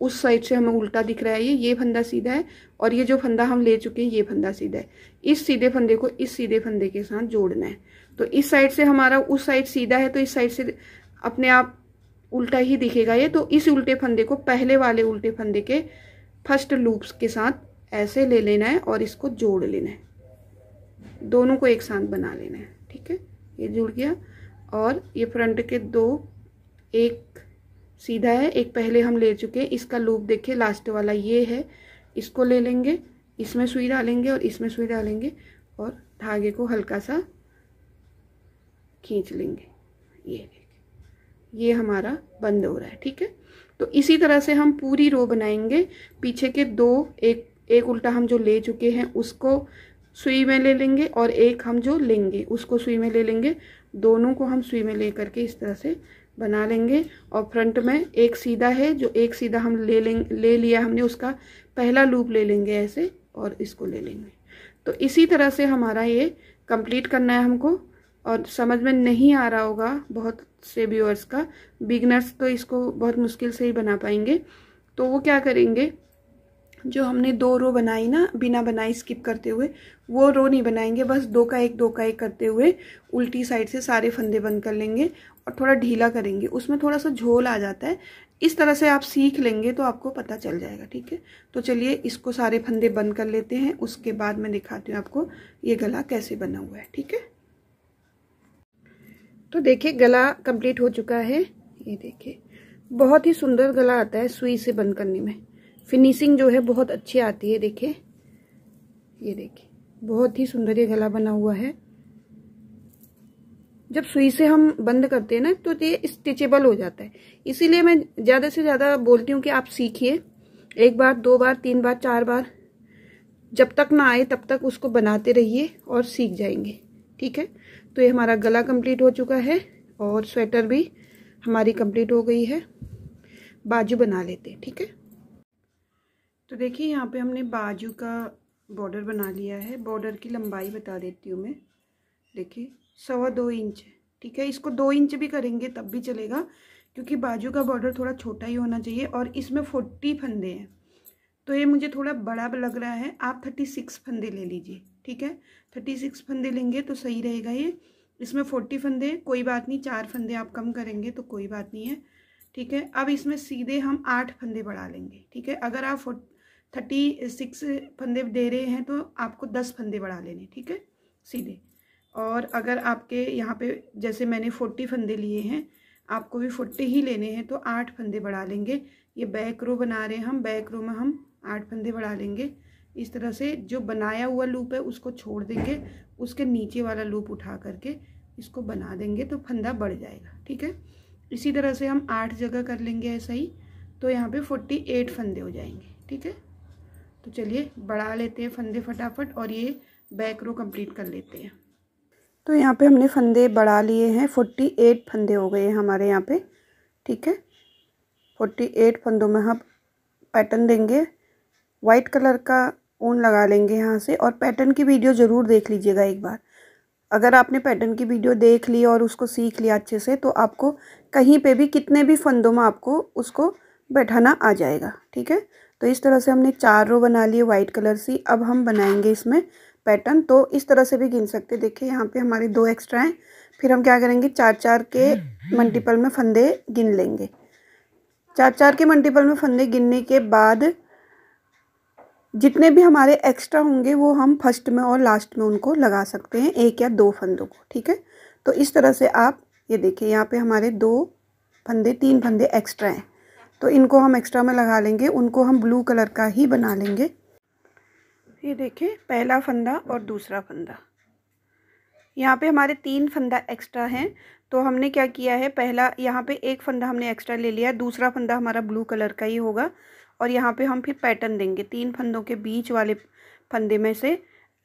उस साइड से हमें उल्टा दिख रहा है ये ये फंदा सीधा है और ये जो फंदा हम ले चुके हैं ये फंदा सीधा है इस सीधे फंदे को इस सीधे फंदे के साथ जोड़ना है तो इस साइड से हमारा उस साइड सीधा है तो इस साइड से अपने आप उल्टा ही दिखेगा ये तो इस उल्टे फंदे को पहले वाले उल्टे फंदे के फर्स्ट लूप्स के साथ ऐसे ले लेना है और इसको जोड़ लेना है दोनों को एक साथ बना लेना है ठीक है ये जुड़ गया और ये फ्रंट के दो एक सीधा है एक पहले हम ले चुके हैं इसका लूप देखिए लास्ट वाला ये है इसको ले लेंगे इसमें सुई डालेंगे और इसमें सुई डालेंगे और धागे को हल्का सा खींच लेंगे ये देखिए ये हमारा बंद हो रहा है ठीक है तो इसी तरह से हम पूरी रो बनाएंगे पीछे के दो एक एक उल्टा हम जो ले चुके हैं उसको सुई में ले लेंगे और एक हम जो लेंगे उसको सुई में ले लेंगे दोनों को हम सुई में ले करके इस तरह से बना लेंगे और फ्रंट में एक सीधा है जो एक सीधा हम ले लें ले लिया हमने उसका पहला लूप ले लेंगे ऐसे और इसको ले लेंगे तो इसी तरह से हमारा ये कंप्लीट करना है हमको और समझ में नहीं आ रहा होगा बहुत से व्यूअर्स का बिगनर्स तो इसको बहुत मुश्किल से ही बना पाएंगे तो वो क्या करेंगे जो हमने दो रो बनाई ना बिना बनाई स्किप करते हुए वो रो नहीं बनाएंगे बस दो का एक दो का एक करते हुए उल्टी साइड से सारे फंदे बंद कर लेंगे और थोड़ा ढीला करेंगे उसमें थोड़ा सा झोल आ जाता है इस तरह से आप सीख लेंगे तो आपको पता चल जाएगा ठीक है तो चलिए इसको सारे फंदे बंद कर लेते हैं उसके बाद मैं दिखाती हूँ आपको ये गला कैसे बना हुआ है ठीक है तो देखिए गला कंप्लीट हो चुका है ये देखिए बहुत ही सुंदर गला आता है सुई से बंद करने में फिनिशिंग जो है बहुत अच्छी आती है देखिए ये देखिए बहुत ही सुंदर ये गला बना हुआ है जब सुई से हम बंद करते हैं ना तो ये स्टिचेबल हो जाता है इसीलिए मैं ज़्यादा से ज़्यादा बोलती हूँ कि आप सीखिए एक बार दो बार तीन बार चार बार जब तक ना आए तब तक उसको बनाते रहिए और सीख जाएंगे ठीक है तो ये हमारा गला कंप्लीट हो चुका है और स्वेटर भी हमारी कंप्लीट हो गई है बाजू बना लेते हैं ठीक है तो देखिए यहाँ पे हमने बाजू का बॉर्डर बना लिया है बॉर्डर की लंबाई बता देती हूँ मैं देखिए सवा दो इंच ठीक है इसको दो इंच भी करेंगे तब भी चलेगा क्योंकि बाजू का बॉर्डर थोड़ा छोटा ही होना चाहिए और इसमें फोर्टी फंदे हैं तो ये मुझे थोड़ा बड़ा लग रहा है आप थर्टी सिक्स फंदे ले लीजिए ठीक है थर्टी सिक्स फंदे लेंगे तो सही रहेगा ये इसमें फोर्टी फंदे कोई बात नहीं चार फंदे आप कम करेंगे तो कोई बात नहीं है ठीक है अब इसमें सीधे हम आठ फंदे बढ़ा लेंगे ठीक है अगर आप थर्टी सिक्स फंदे दे रहे हैं तो आपको दस फंदे बढ़ा लेने ठीक है सीधे और अगर आपके यहाँ पे जैसे मैंने फोर्टी फंदे लिए हैं आपको भी फोर्टी ही लेने हैं तो आठ फंदे बढ़ा लेंगे ये बैक रो बना रहे हैं हम बैक रो में हम आठ फंदे बढ़ा लेंगे इस तरह से जो बनाया हुआ लूप है उसको छोड़ देंगे उसके नीचे वाला लूप उठा करके इसको बना देंगे तो फंदा बढ़ जाएगा ठीक है इसी तरह से हम आठ जगह कर लेंगे ऐसा ही तो यहाँ पे फोर्टी एट फंदे हो जाएंगे ठीक है तो चलिए बढ़ा लेते हैं फंदे फटाफट और ये बैक रो कंप्लीट कर लेते हैं तो यहाँ पे हमने फंदे बढ़ा लिए हैं फोर्टी एट फंदे हो गए हमारे यहाँ पे ठीक है फोर्टी एट फंदों में हम पैटर्न देंगे वाइट कलर का ऊन लगा लेंगे यहाँ से और पैटर्न की वीडियो ज़रूर देख लीजिएगा एक बार अगर आपने पैटर्न की वीडियो देख ली और उसको सीख लिया अच्छे से तो आपको कहीं पे भी कितने भी फंदों में आपको उसको बैठाना आ जाएगा ठीक है तो इस तरह से हमने चार रो बना लिए वाइट कलर सी अब हम बनाएंगे इसमें पैटर्न तो इस तरह से भी गिन सकते देखिए यहाँ पे हमारे दो एक्स्ट्रा हैं फिर हम क्या करेंगे चार चार के मल्टीपल में फंदे गिन लेंगे चार चार के मल्टीपल में फंदे गिनने के बाद जितने भी हमारे एक्स्ट्रा होंगे वो हम फर्स्ट में और लास्ट में उनको लगा सकते हैं एक या दो फंदों को ठीक है तो इस तरह से आप ये देखिए यहाँ पे हमारे दो फंदे तीन फंदे एक्स्ट्रा हैं तो इनको हम एक्स्ट्रा में लगा लेंगे उनको हम ब्लू कलर का ही बना लेंगे ये देखिए पहला फंदा और दूसरा फंदा यहाँ पे हमारे तीन फंदा एक्स्ट्रा हैं तो हमने क्या किया है पहला यहाँ पे एक फंदा हमने एक्स्ट्रा ले लिया दूसरा फंदा हमारा ब्लू कलर का ही होगा और यहाँ पे हम फिर पैटर्न देंगे तीन फंदों के बीच वाले फंदे में से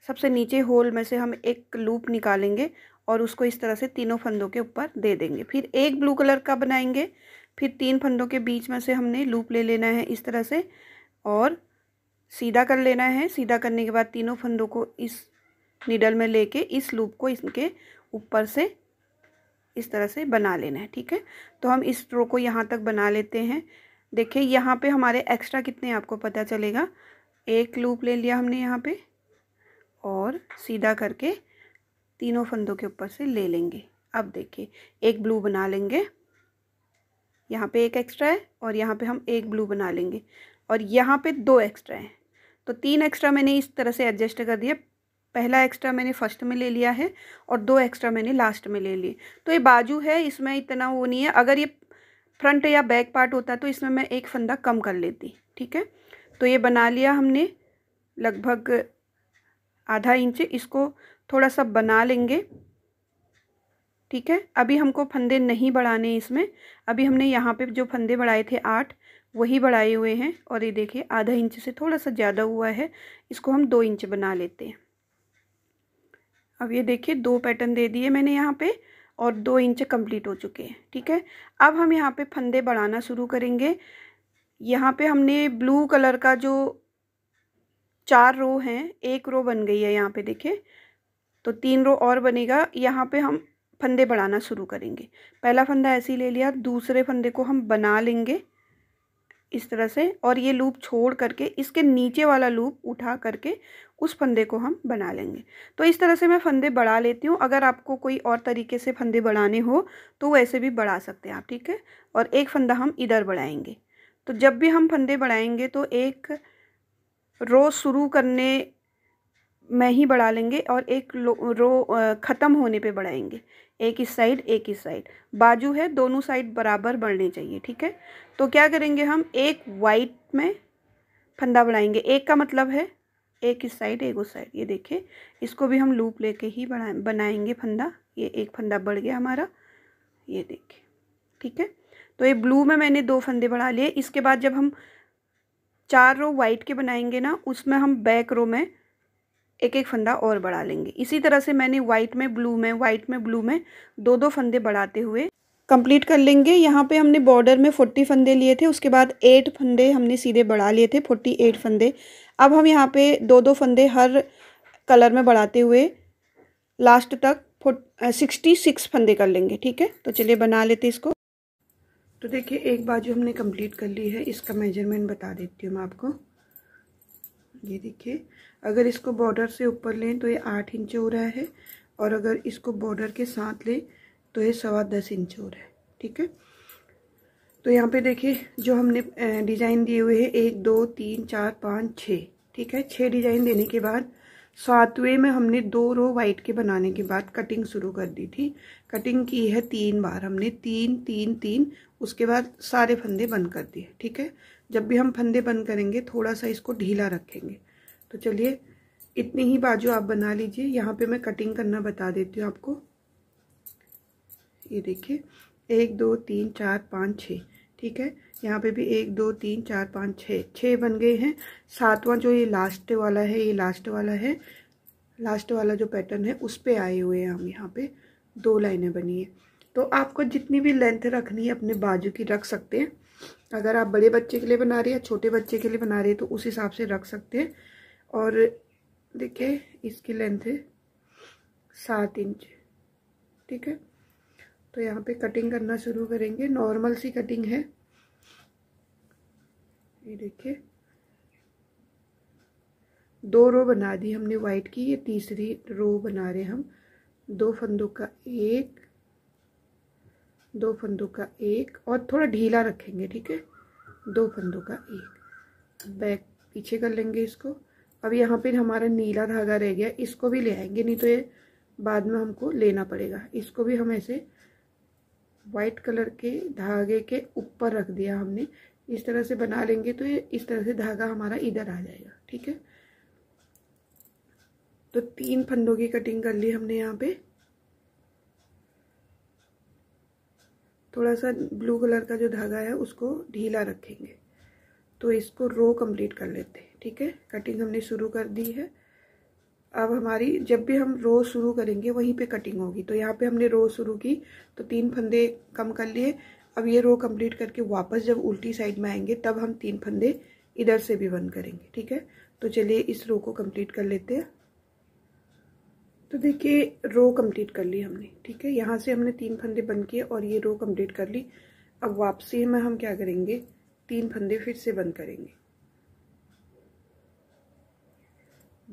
सबसे नीचे होल में से हम एक लूप निकालेंगे और उसको इस तरह से तीनों फंदों के ऊपर दे देंगे फिर एक ब्लू कलर का बनाएंगे फिर तीन फंदों के बीच में से हमने लूप ले लेना है इस तरह से और सीधा कर लेना है सीधा करने के बाद तीनों फंदों को इस निडल में लेके इस लूप को इसके ऊपर से इस तरह से बना लेना है ठीक है तो हम इस रो को यहाँ तक बना लेते हैं देखिए यहाँ पे हमारे एक्स्ट्रा कितने आपको पता चलेगा एक लूप ले लिया हमने यहाँ पे और सीधा करके तीनों फंदों के ऊपर से ले लेंगे अब देखिए एक ब्लू बना लेंगे यहाँ पे एक एक्स्ट्रा है और यहाँ पे हम एक ब्लू बना लेंगे और यहाँ पे दो एक्स्ट्रा हैं तो तीन एक्स्ट्रा मैंने इस तरह से एडजस्ट कर दिया पहला एक्स्ट्रा मैंने फर्स्ट में ले लिया है और दो एक्स्ट्रा मैंने लास्ट में ले लिए तो ये बाजू है इसमें इतना वो नहीं है अगर ये फ्रंट या बैक पार्ट होता तो इसमें मैं एक फंदा कम कर लेती ठीक है तो ये बना लिया हमने लगभग आधा इंच इसको थोड़ा सा बना लेंगे ठीक है अभी हमको फंदे नहीं बढ़ाने इसमें अभी हमने यहाँ पे जो फंदे बढ़ाए थे आठ वही बढ़ाए हुए हैं और ये देखिए आधा इंच से थोड़ा सा ज़्यादा हुआ है इसको हम दो इंच बना लेते हैं अब ये देखिए दो पैटर्न दे दिए मैंने यहाँ पे और दो इंच कंप्लीट हो चुके हैं ठीक है अब हम यहाँ पे फंदे बढ़ाना शुरू करेंगे यहाँ पे हमने ब्लू कलर का जो चार रो हैं एक रो बन गई है यहाँ पे देखिए तो तीन रो और बनेगा यहाँ पे हम फंदे बढ़ाना शुरू करेंगे पहला फंदा ऐसे ही ले लिया दूसरे फंदे को हम बना लेंगे इस तरह से और ये लूप छोड़ करके इसके नीचे वाला लूप उठा करके उस फंदे को हम बना लेंगे तो इस तरह से मैं फंदे बढ़ा लेती हूँ अगर आपको कोई और तरीके से फंदे बढ़ाने हो तो वैसे भी बढ़ा सकते हैं आप ठीक है और एक फंदा हम इधर बढ़ाएंगे तो जब भी हम फंदे बढ़ाएंगे तो एक रो शुरू करने में ही बढ़ा लेंगे और एक रो ख़त्म होने पर बढ़ाएंगे एक इस साइड एक इस साइड बाजू है दोनों साइड बराबर बढ़ने चाहिए ठीक है तो क्या करेंगे हम एक वाइट में फंदा बढ़ाएंगे एक का मतलब है एक इस साइड एक उस साइड ये देखिए इसको भी हम लूप लेके ही बढ़ाए बनाएंगे फंदा ये एक फंदा बढ़ गया हमारा ये देखिए ठीक है तो ये ब्लू में मैंने दो फंदे बढ़ा लिए इसके बाद जब हम चार रो वाइट के बनाएंगे ना उसमें हम बैक रो में एक एक फंदा और बढ़ा लेंगे इसी तरह से मैंने व्हाइट में ब्लू में व्हाइट में ब्लू में दो दो फंदे बढ़ाते हुए कंप्लीट कर लेंगे यहाँ पे हमने बॉर्डर में फोर्टी फंदे लिए थे उसके बाद एट फंदे हमने सीधे बढ़ा लिए थे फोर्टी एट फंदे अब हम यहाँ पे दो दो फंदे हर कलर में बढ़ाते हुए लास्ट तक सिक्सटी सिक्स फंदे कर लेंगे ठीक है तो चलिए बना लेते इसको तो देखिए एक बाजू हमने कंप्लीट कर ली है इसका मेजरमेंट बता देती हूँ मैं आपको ये देखिए अगर इसको बॉर्डर से ऊपर लें तो ये आठ इंच हो रहा है और अगर इसको बॉर्डर के साथ लें तो ये सवा दस इंच हो रहा है ठीक है तो यहाँ पे देखिए जो हमने डिज़ाइन दिए हुए हैं एक दो तीन चार पाँच छः ठीक है छः डिज़ाइन देने के बाद सातवें में हमने दो रो वाइट के बनाने के बाद कटिंग शुरू कर दी थी कटिंग की है तीन बार हमने तीन तीन तीन उसके बाद सारे फंदे बंद कर दिए ठीक है जब भी हम फंदे बंद करेंगे थोड़ा सा इसको ढीला रखेंगे तो चलिए इतनी ही बाजू आप बना लीजिए यहाँ पे मैं कटिंग करना बता देती हूँ आपको ये देखिए एक दो तीन चार पाँच छः ठीक है यहाँ पे भी एक दो तीन चार पाँच छः छः बन गए हैं सातवां जो ये लास्ट वाला है ये लास्ट वाला है लास्ट वाला जो पैटर्न है उस पर आए हुए हैं हम यहाँ पे दो लाइनें बनी है तो आपको जितनी भी लेंथ रखनी है अपने बाजू की रख सकते हैं अगर आप बड़े बच्चे के लिए बना रहे हैं या छोटे बच्चे के लिए बना रहे हैं तो उस हिसाब से रख सकते हैं और देखिए इसकी लेंथ है सात इंच ठीक है तो यहाँ पे कटिंग करना शुरू करेंगे नॉर्मल सी कटिंग है ये देखिए दो रो बना दी हमने वाइट की ये तीसरी रो बना रहे हम दो फंदों का एक दो फंदों का एक और थोड़ा ढीला रखेंगे ठीक है दो फंदों का एक बैक पीछे कर लेंगे इसको अब यहाँ पर हमारा नीला धागा रह गया इसको भी ले आएंगे नहीं तो ये बाद में हमको लेना पड़ेगा इसको भी हम ऐसे वाइट कलर के धागे के ऊपर रख दिया हमने इस तरह से बना लेंगे तो ये इस तरह से धागा हमारा इधर आ जाएगा ठीक है तो तीन फंदों की कटिंग कर ली हमने यहाँ पे थोड़ा सा ब्लू कलर का जो धागा है उसको ढीला रखेंगे तो इसको रो कंप्लीट कर लेते हैं ठीक है कटिंग हमने शुरू कर दी है अब हमारी जब भी हम रो शुरू करेंगे वहीं पे कटिंग होगी तो यहाँ पे हमने रो शुरू की तो तीन फंदे कम कर लिए अब ये रो कंप्लीट करके वापस जब उल्टी साइड में आएंगे तब हम तीन फंदे इधर से भी बंद करेंगे ठीक है तो चलिए इस रो को कंप्लीट कर लेते हैं तो देखिए रो कंप्लीट कर ली हमने ठीक है यहाँ से हमने तीन फंदे बंद किए और ये रो कंप्लीट कर ली अब वापसी में हम क्या करेंगे तीन फंदे फिर से बंद करेंगे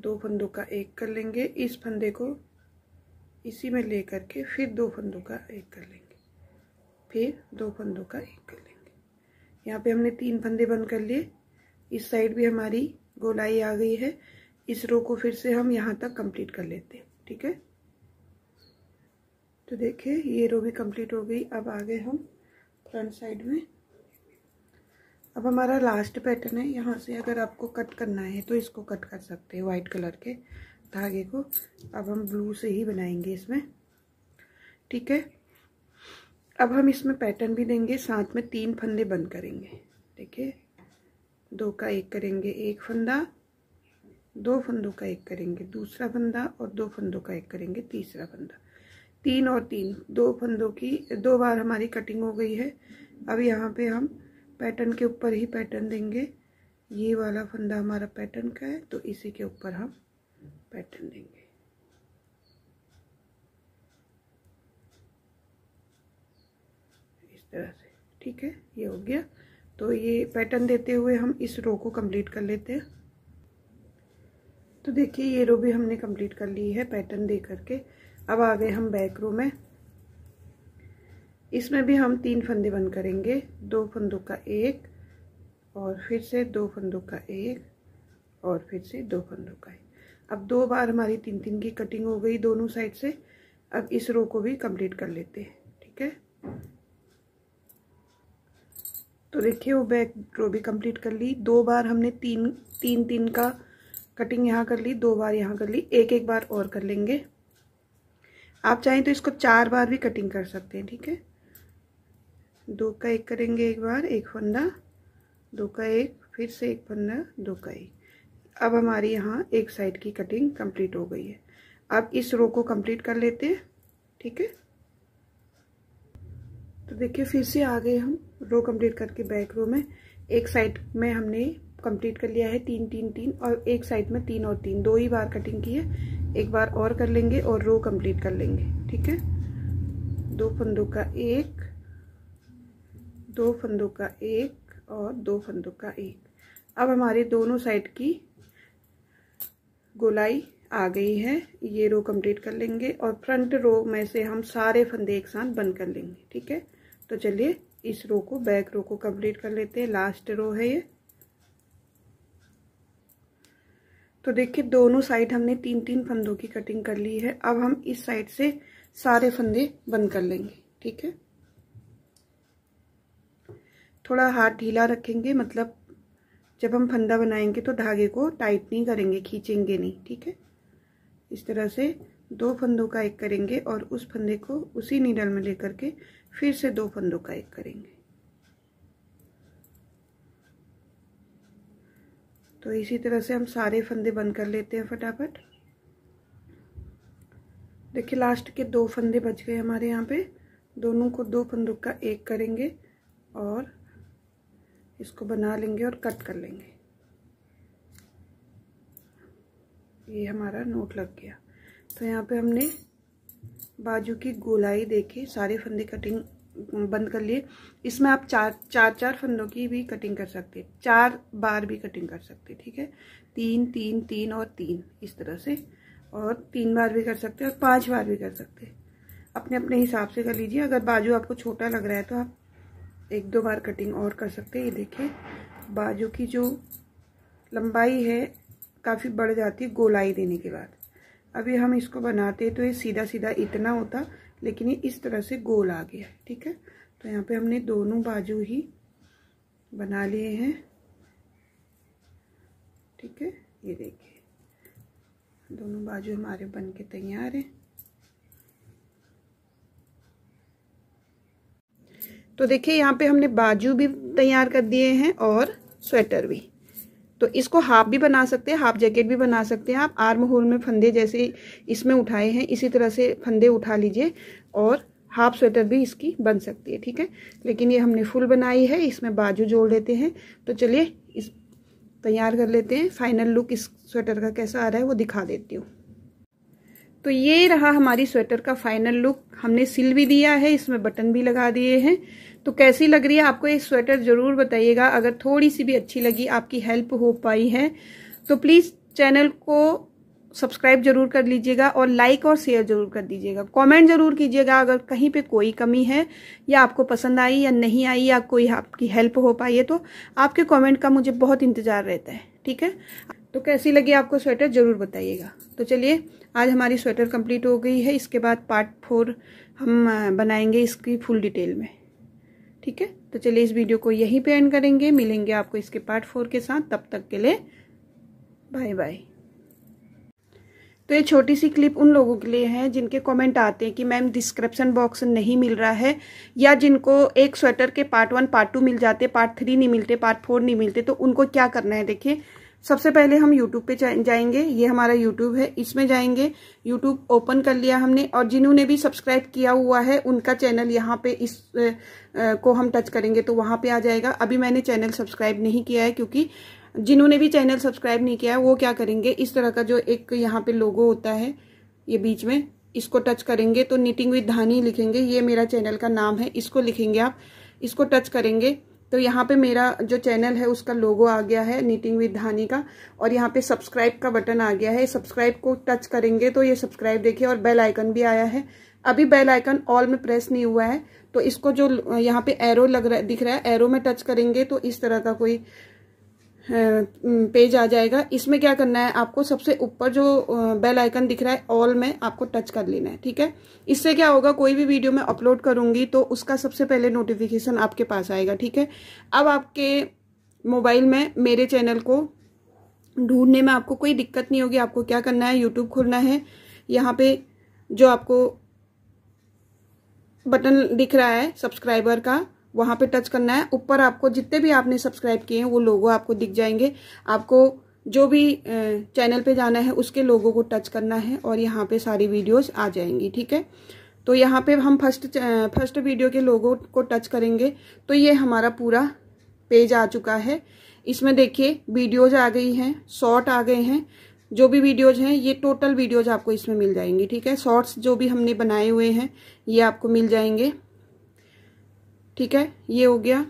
दो फंदों का एक कर लेंगे इस फंदे को इसी में ले करके फिर दो फंदों का एक कर लेंगे फिर दो फंदों का एक कर लेंगे यहाँ पे हमने तीन फंदे बंद कर लिए इस साइड भी हमारी गोलाई आ गई है इस रो को फिर से हम यहाँ तक कंप्लीट कर लेते हैं ठीक है तो देखिए ये रो भी कंप्लीट हो गई अब आगे हम फ्रंट साइड में अब हमारा लास्ट पैटर्न है यहाँ से अगर आपको कट करना है तो इसको कट कर सकते हैं वाइट कलर के धागे को अब हम ब्लू से ही बनाएंगे इसमें ठीक है अब हम इसमें पैटर्न भी देंगे साथ में तीन फंदे बंद करेंगे देखिए दो का एक करेंगे एक फंदा दो फंदों का एक करेंगे दूसरा फंदा और दो फंदों का एक करेंगे तीसरा फंदा तीन और तीन दो फंदों की दो बार हमारी कटिंग हो गई है अब यहाँ पे हम पैटर्न के ऊपर ही पैटर्न देंगे ये वाला फंदा हमारा पैटर्न का है तो इसी के ऊपर हम पैटर्न देंगे इस तरह से ठीक है ये हो गया तो ये पैटर्न देते हुए हम इस रो को कंप्लीट कर लेते हैं तो देखिए ये रो भी हमने कंप्लीट कर ली है पैटर्न दे करके अब आ गए हम बैक रो में इसमें भी हम तीन फंदे बंद करेंगे दो फंदों का एक और फिर से दो फंदों का एक और फिर से दो फंदों का एक अब दो बार हमारी तीन तीन की कटिंग हो गई दोनों साइड से अब इस रो को भी कंप्लीट कर लेते हैं ठीक है तो देखिए वो बैक रो भी कंप्लीट कर ली दो बार हमने तीन तीन तीन का कटिंग यहाँ कर ली दो बार यहाँ कर ली एक एक बार और कर लेंगे आप चाहें तो इसको चार बार भी कटिंग कर सकते हैं ठीक है दो का एक करेंगे एक बार एक फंदा दो का एक फिर से एक फंदा दो का एक अब हमारी यहाँ एक साइड की कटिंग कंप्लीट हो गई है अब इस रो को कंप्लीट कर लेते हैं ठीक है तो देखिए फिर से आ गए हम रो कंप्लीट करके बैक रो में एक साइड में हमने कंप्लीट कर लिया है तीन तीन तीन और एक साइड में तीन और तीन दो ही बार कटिंग की है एक बार और कर लेंगे और रो कंप्लीट कर लेंगे ठीक है दो फंदों का एक दो फंदों का एक और दो फंदों का एक अब हमारे दोनों साइड की गोलाई आ गई है ये रो कंप्लीट कर लेंगे और फ्रंट रो में से हम सारे फंदे एक साथ बंद कर लेंगे ठीक है तो चलिए इस रो को बैक रो को कंप्लीट कर लेते हैं लास्ट रो है ये तो देखिए दोनों साइड हमने तीन तीन फंदों की कटिंग कर ली है अब हम इस साइड से सारे फंदे बंद कर लेंगे ठीक है थोड़ा हाथ ढीला रखेंगे मतलब जब हम फंदा बनाएंगे तो धागे को टाइट नहीं करेंगे खींचेंगे नहीं ठीक है इस तरह से दो फंदों का एक करेंगे और उस फंदे को उसी नीडल में लेकर के फिर से दो फंदों का एक करेंगे तो इसी तरह से हम सारे फंदे बंद कर लेते हैं फटाफट देखिए लास्ट के दो फंदे बच गए हमारे यहाँ पे दोनों को दो फंदों का एक करेंगे और इसको बना लेंगे और कट कर लेंगे ये हमारा नोट लग गया तो यहाँ पे हमने बाजू की गोलाई देखी सारे फंदे कटिंग बंद कर लिए इसमें आप चार चार चार फंदों की भी कटिंग कर सकते हैं चार बार भी कटिंग कर सकते हैं ठीक है तीन तीन तीन और तीन इस तरह से और तीन बार भी कर सकते हैं और पांच बार भी कर सकते हैं अपने अपने हिसाब से कर लीजिए अगर बाजू आपको छोटा लग रहा है तो आप एक दो बार कटिंग और कर सकते हैं ये देखिए बाजू की जो लंबाई है काफ़ी बढ़ जाती है गोलाई देने के बाद अभी हम इसको बनाते तो ये सीधा सीधा इतना होता लेकिन ये इस तरह से गोल आ गया ठीक है तो यहाँ पे हमने दोनों बाजू ही बना लिए हैं ठीक है ये देखिए दोनों बाजू हमारे बन के तैयार हैं तो देखिए यहाँ पे हमने बाजू भी तैयार कर दिए हैं और स्वेटर भी तो इसको हाफ भी बना सकते हैं हाफ जैकेट भी बना सकते हैं आप आर्म होल में फंदे जैसे इसमें उठाए हैं इसी तरह से फंदे उठा लीजिए और हाफ स्वेटर भी इसकी बन सकती है ठीक है लेकिन ये हमने फुल बनाई है इसमें बाजू जोड़ लेते हैं तो चलिए इस तैयार कर लेते हैं फाइनल लुक इस स्वेटर का कैसा आ रहा है वो दिखा देती हूँ तो ये रहा हमारी स्वेटर का फाइनल लुक हमने सिल भी दिया है इसमें बटन भी लगा दिए हैं तो कैसी लग रही है आपको ये स्वेटर ज़रूर बताइएगा अगर थोड़ी सी भी अच्छी लगी आपकी हेल्प हो पाई है तो प्लीज़ चैनल को सब्सक्राइब जरूर कर लीजिएगा और लाइक और शेयर जरूर कर दीजिएगा कमेंट जरूर कीजिएगा अगर कहीं पे कोई कमी है या आपको पसंद आई या नहीं आई या कोई आपकी हेल्प हो पाई है तो आपके कमेंट का मुझे बहुत इंतज़ार रहता है ठीक है तो कैसी लगी आपको स्वेटर ज़रूर बताइएगा तो चलिए आज हमारी स्वेटर कंप्लीट हो गई है इसके बाद पार्ट फोर हम बनाएंगे इसकी फुल डिटेल में ठीक है तो चलिए इस वीडियो को यहीं पे एंड करेंगे मिलेंगे आपको इसके पार्ट फोर के साथ तब तक के लिए बाय बाय तो ये छोटी सी क्लिप उन लोगों के लिए है जिनके कमेंट आते हैं कि मैम डिस्क्रिप्शन बॉक्स नहीं मिल रहा है या जिनको एक स्वेटर के पार्ट वन पार्ट टू मिल जाते पार्ट थ्री नहीं मिलते पार्ट फोर नहीं मिलते तो उनको क्या करना है देखिए सबसे पहले हम यूट्यूब पे जाएंगे ये हमारा यूट्यूब है इसमें जाएंगे यूट्यूब ओपन कर लिया हमने और जिन्होंने भी सब्सक्राइब किया हुआ है उनका चैनल यहाँ पे इस को हम टच करेंगे तो वहां पे आ जाएगा अभी मैंने चैनल सब्सक्राइब नहीं किया है क्योंकि जिन्होंने भी चैनल सब्सक्राइब नहीं किया है वो क्या करेंगे इस तरह का जो एक यहाँ पे लोगो होता है ये बीच में इसको टच करेंगे तो निटिंग विद धानी लिखेंगे ये मेरा चैनल का नाम है इसको लिखेंगे आप इसको टच करेंगे तो यहाँ पे मेरा जो चैनल है उसका लोगो आ गया है नीटिंग विद धानी का और यहाँ पे सब्सक्राइब का बटन आ गया है सब्सक्राइब को टच करेंगे तो ये सब्सक्राइब देखिए और बेल आइकन भी आया है अभी बेल आइकन ऑल में प्रेस नहीं हुआ है तो इसको जो यहाँ पे एरो लग रहा दिख रहा है एरो में टच करेंगे तो इस तरह का कोई पेज आ जाएगा इसमें क्या करना है आपको सबसे ऊपर जो बेल आइकन दिख रहा है ऑल में आपको टच कर लेना है ठीक है इससे क्या होगा कोई भी वीडियो मैं अपलोड करूंगी तो उसका सबसे पहले नोटिफिकेशन आपके पास आएगा ठीक है अब आपके मोबाइल में मेरे चैनल को ढूंढने में आपको कोई दिक्कत नहीं होगी आपको क्या करना है यूट्यूब खोलना है यहाँ पे जो आपको बटन दिख रहा है सब्सक्राइबर का वहां पे टच करना है ऊपर आपको जितने भी आपने सब्सक्राइब किए हैं वो लोगो आपको दिख जाएंगे आपको जो भी चैनल पे जाना है उसके लोगों को टच करना है और यहाँ पे सारी वीडियोस आ जाएंगी ठीक है तो यहाँ पे हम फर्स्ट फर्स्ट वीडियो के लोगों को टच करेंगे तो ये हमारा पूरा पेज आ चुका है इसमें देखिए वीडियोज आ गई हैं शॉर्ट आ गए हैं जो भी वीडियोज हैं ये टोटल वीडियोज आपको इसमें मिल जाएंगी ठीक है शॉर्ट्स जो भी हमने बनाए हुए हैं ये आपको मिल जाएंगे ठीक है ये हो गया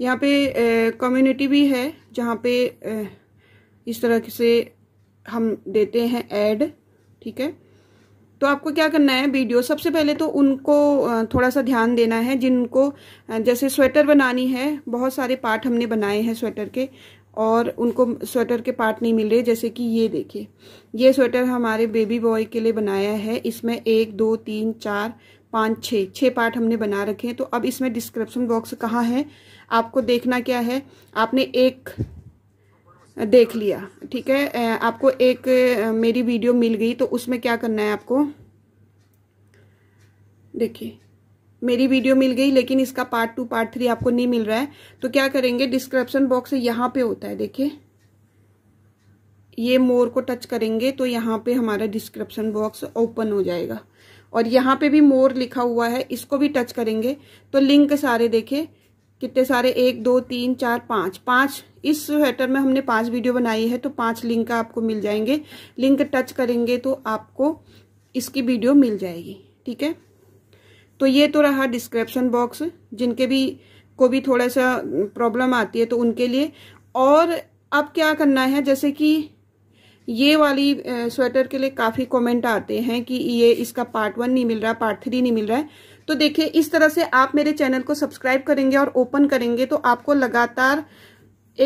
यहाँ पे कम्युनिटी भी है जहाँ पे ए, इस तरह से हम देते हैं ऐड ठीक है तो आपको क्या करना है वीडियो सबसे पहले तो उनको थोड़ा सा ध्यान देना है जिनको जैसे स्वेटर बनानी है बहुत सारे पार्ट हमने बनाए हैं स्वेटर के और उनको स्वेटर के पार्ट नहीं मिल रहे जैसे कि ये देखिए ये स्वेटर हमारे बेबी बॉय के लिए बनाया है इसमें एक दो तीन चार पाँच छः छः पार्ट हमने बना रखे हैं तो अब इसमें डिस्क्रिप्शन बॉक्स कहाँ है आपको देखना क्या है आपने एक देख लिया ठीक है आपको एक मेरी वीडियो मिल गई तो उसमें क्या करना है आपको देखिए मेरी वीडियो मिल गई लेकिन इसका पार्ट टू पार्ट थ्री आपको नहीं मिल रहा है तो क्या करेंगे डिस्क्रिप्शन बॉक्स यहाँ पे होता है देखिए ये मोर को टच करेंगे तो यहाँ पे हमारा डिस्क्रिप्शन बॉक्स ओपन हो जाएगा और यहाँ पे भी मोर लिखा हुआ है इसको भी टच करेंगे तो लिंक सारे देखे कितने सारे एक दो तीन चार पाँच पाँच इस स्वेटर में हमने पांच वीडियो बनाई है तो पांच लिंक आपको मिल जाएंगे लिंक टच करेंगे तो आपको इसकी वीडियो मिल जाएगी ठीक है तो ये तो रहा डिस्क्रिप्शन बॉक्स जिनके भी को भी थोड़ा सा प्रॉब्लम आती है तो उनके लिए और अब क्या करना है जैसे कि ये वाली स्वेटर के लिए काफ़ी कमेंट आते हैं कि ये इसका पार्ट वन नहीं मिल रहा पार्ट थ्री नहीं मिल रहा है तो देखिए इस तरह से आप मेरे चैनल को सब्सक्राइब करेंगे और ओपन करेंगे तो आपको लगातार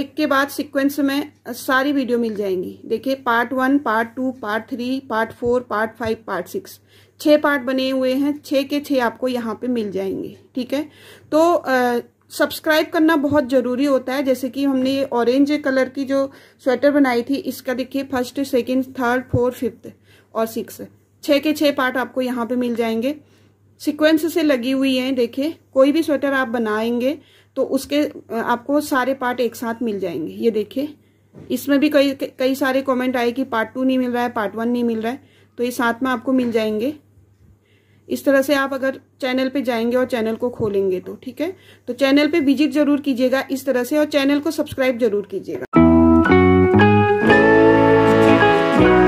एक के बाद सीक्वेंस में सारी वीडियो मिल जाएंगी देखिए part one part two part three part four part five part six छः पार्ट बने हुए हैं छः के छः आपको यहाँ पे मिल जाएंगे ठीक है तो सब्सक्राइब करना बहुत ज़रूरी होता है जैसे कि हमने ये ऑरेंज कलर की जो स्वेटर बनाई थी इसका देखिए first second third fourth fifth और सिक्स छः के छः पार्ट आपको यहाँ पे मिल जाएंगे सिक्वेंस से लगी हुई है देखिए कोई भी स्वेटर आप बनाएंगे तो उसके आपको सारे पार्ट एक साथ मिल जाएंगे ये देखिए इसमें भी कई कई सारे कॉमेंट आए कि पार्ट टू नहीं मिल रहा है पार्ट वन नहीं मिल रहा है तो ये साथ में आपको मिल जाएंगे इस तरह से आप अगर चैनल पे जाएंगे और चैनल को खोलेंगे तो ठीक है तो चैनल पे विजिट जरूर कीजिएगा इस तरह से और चैनल को सब्सक्राइब जरूर कीजिएगा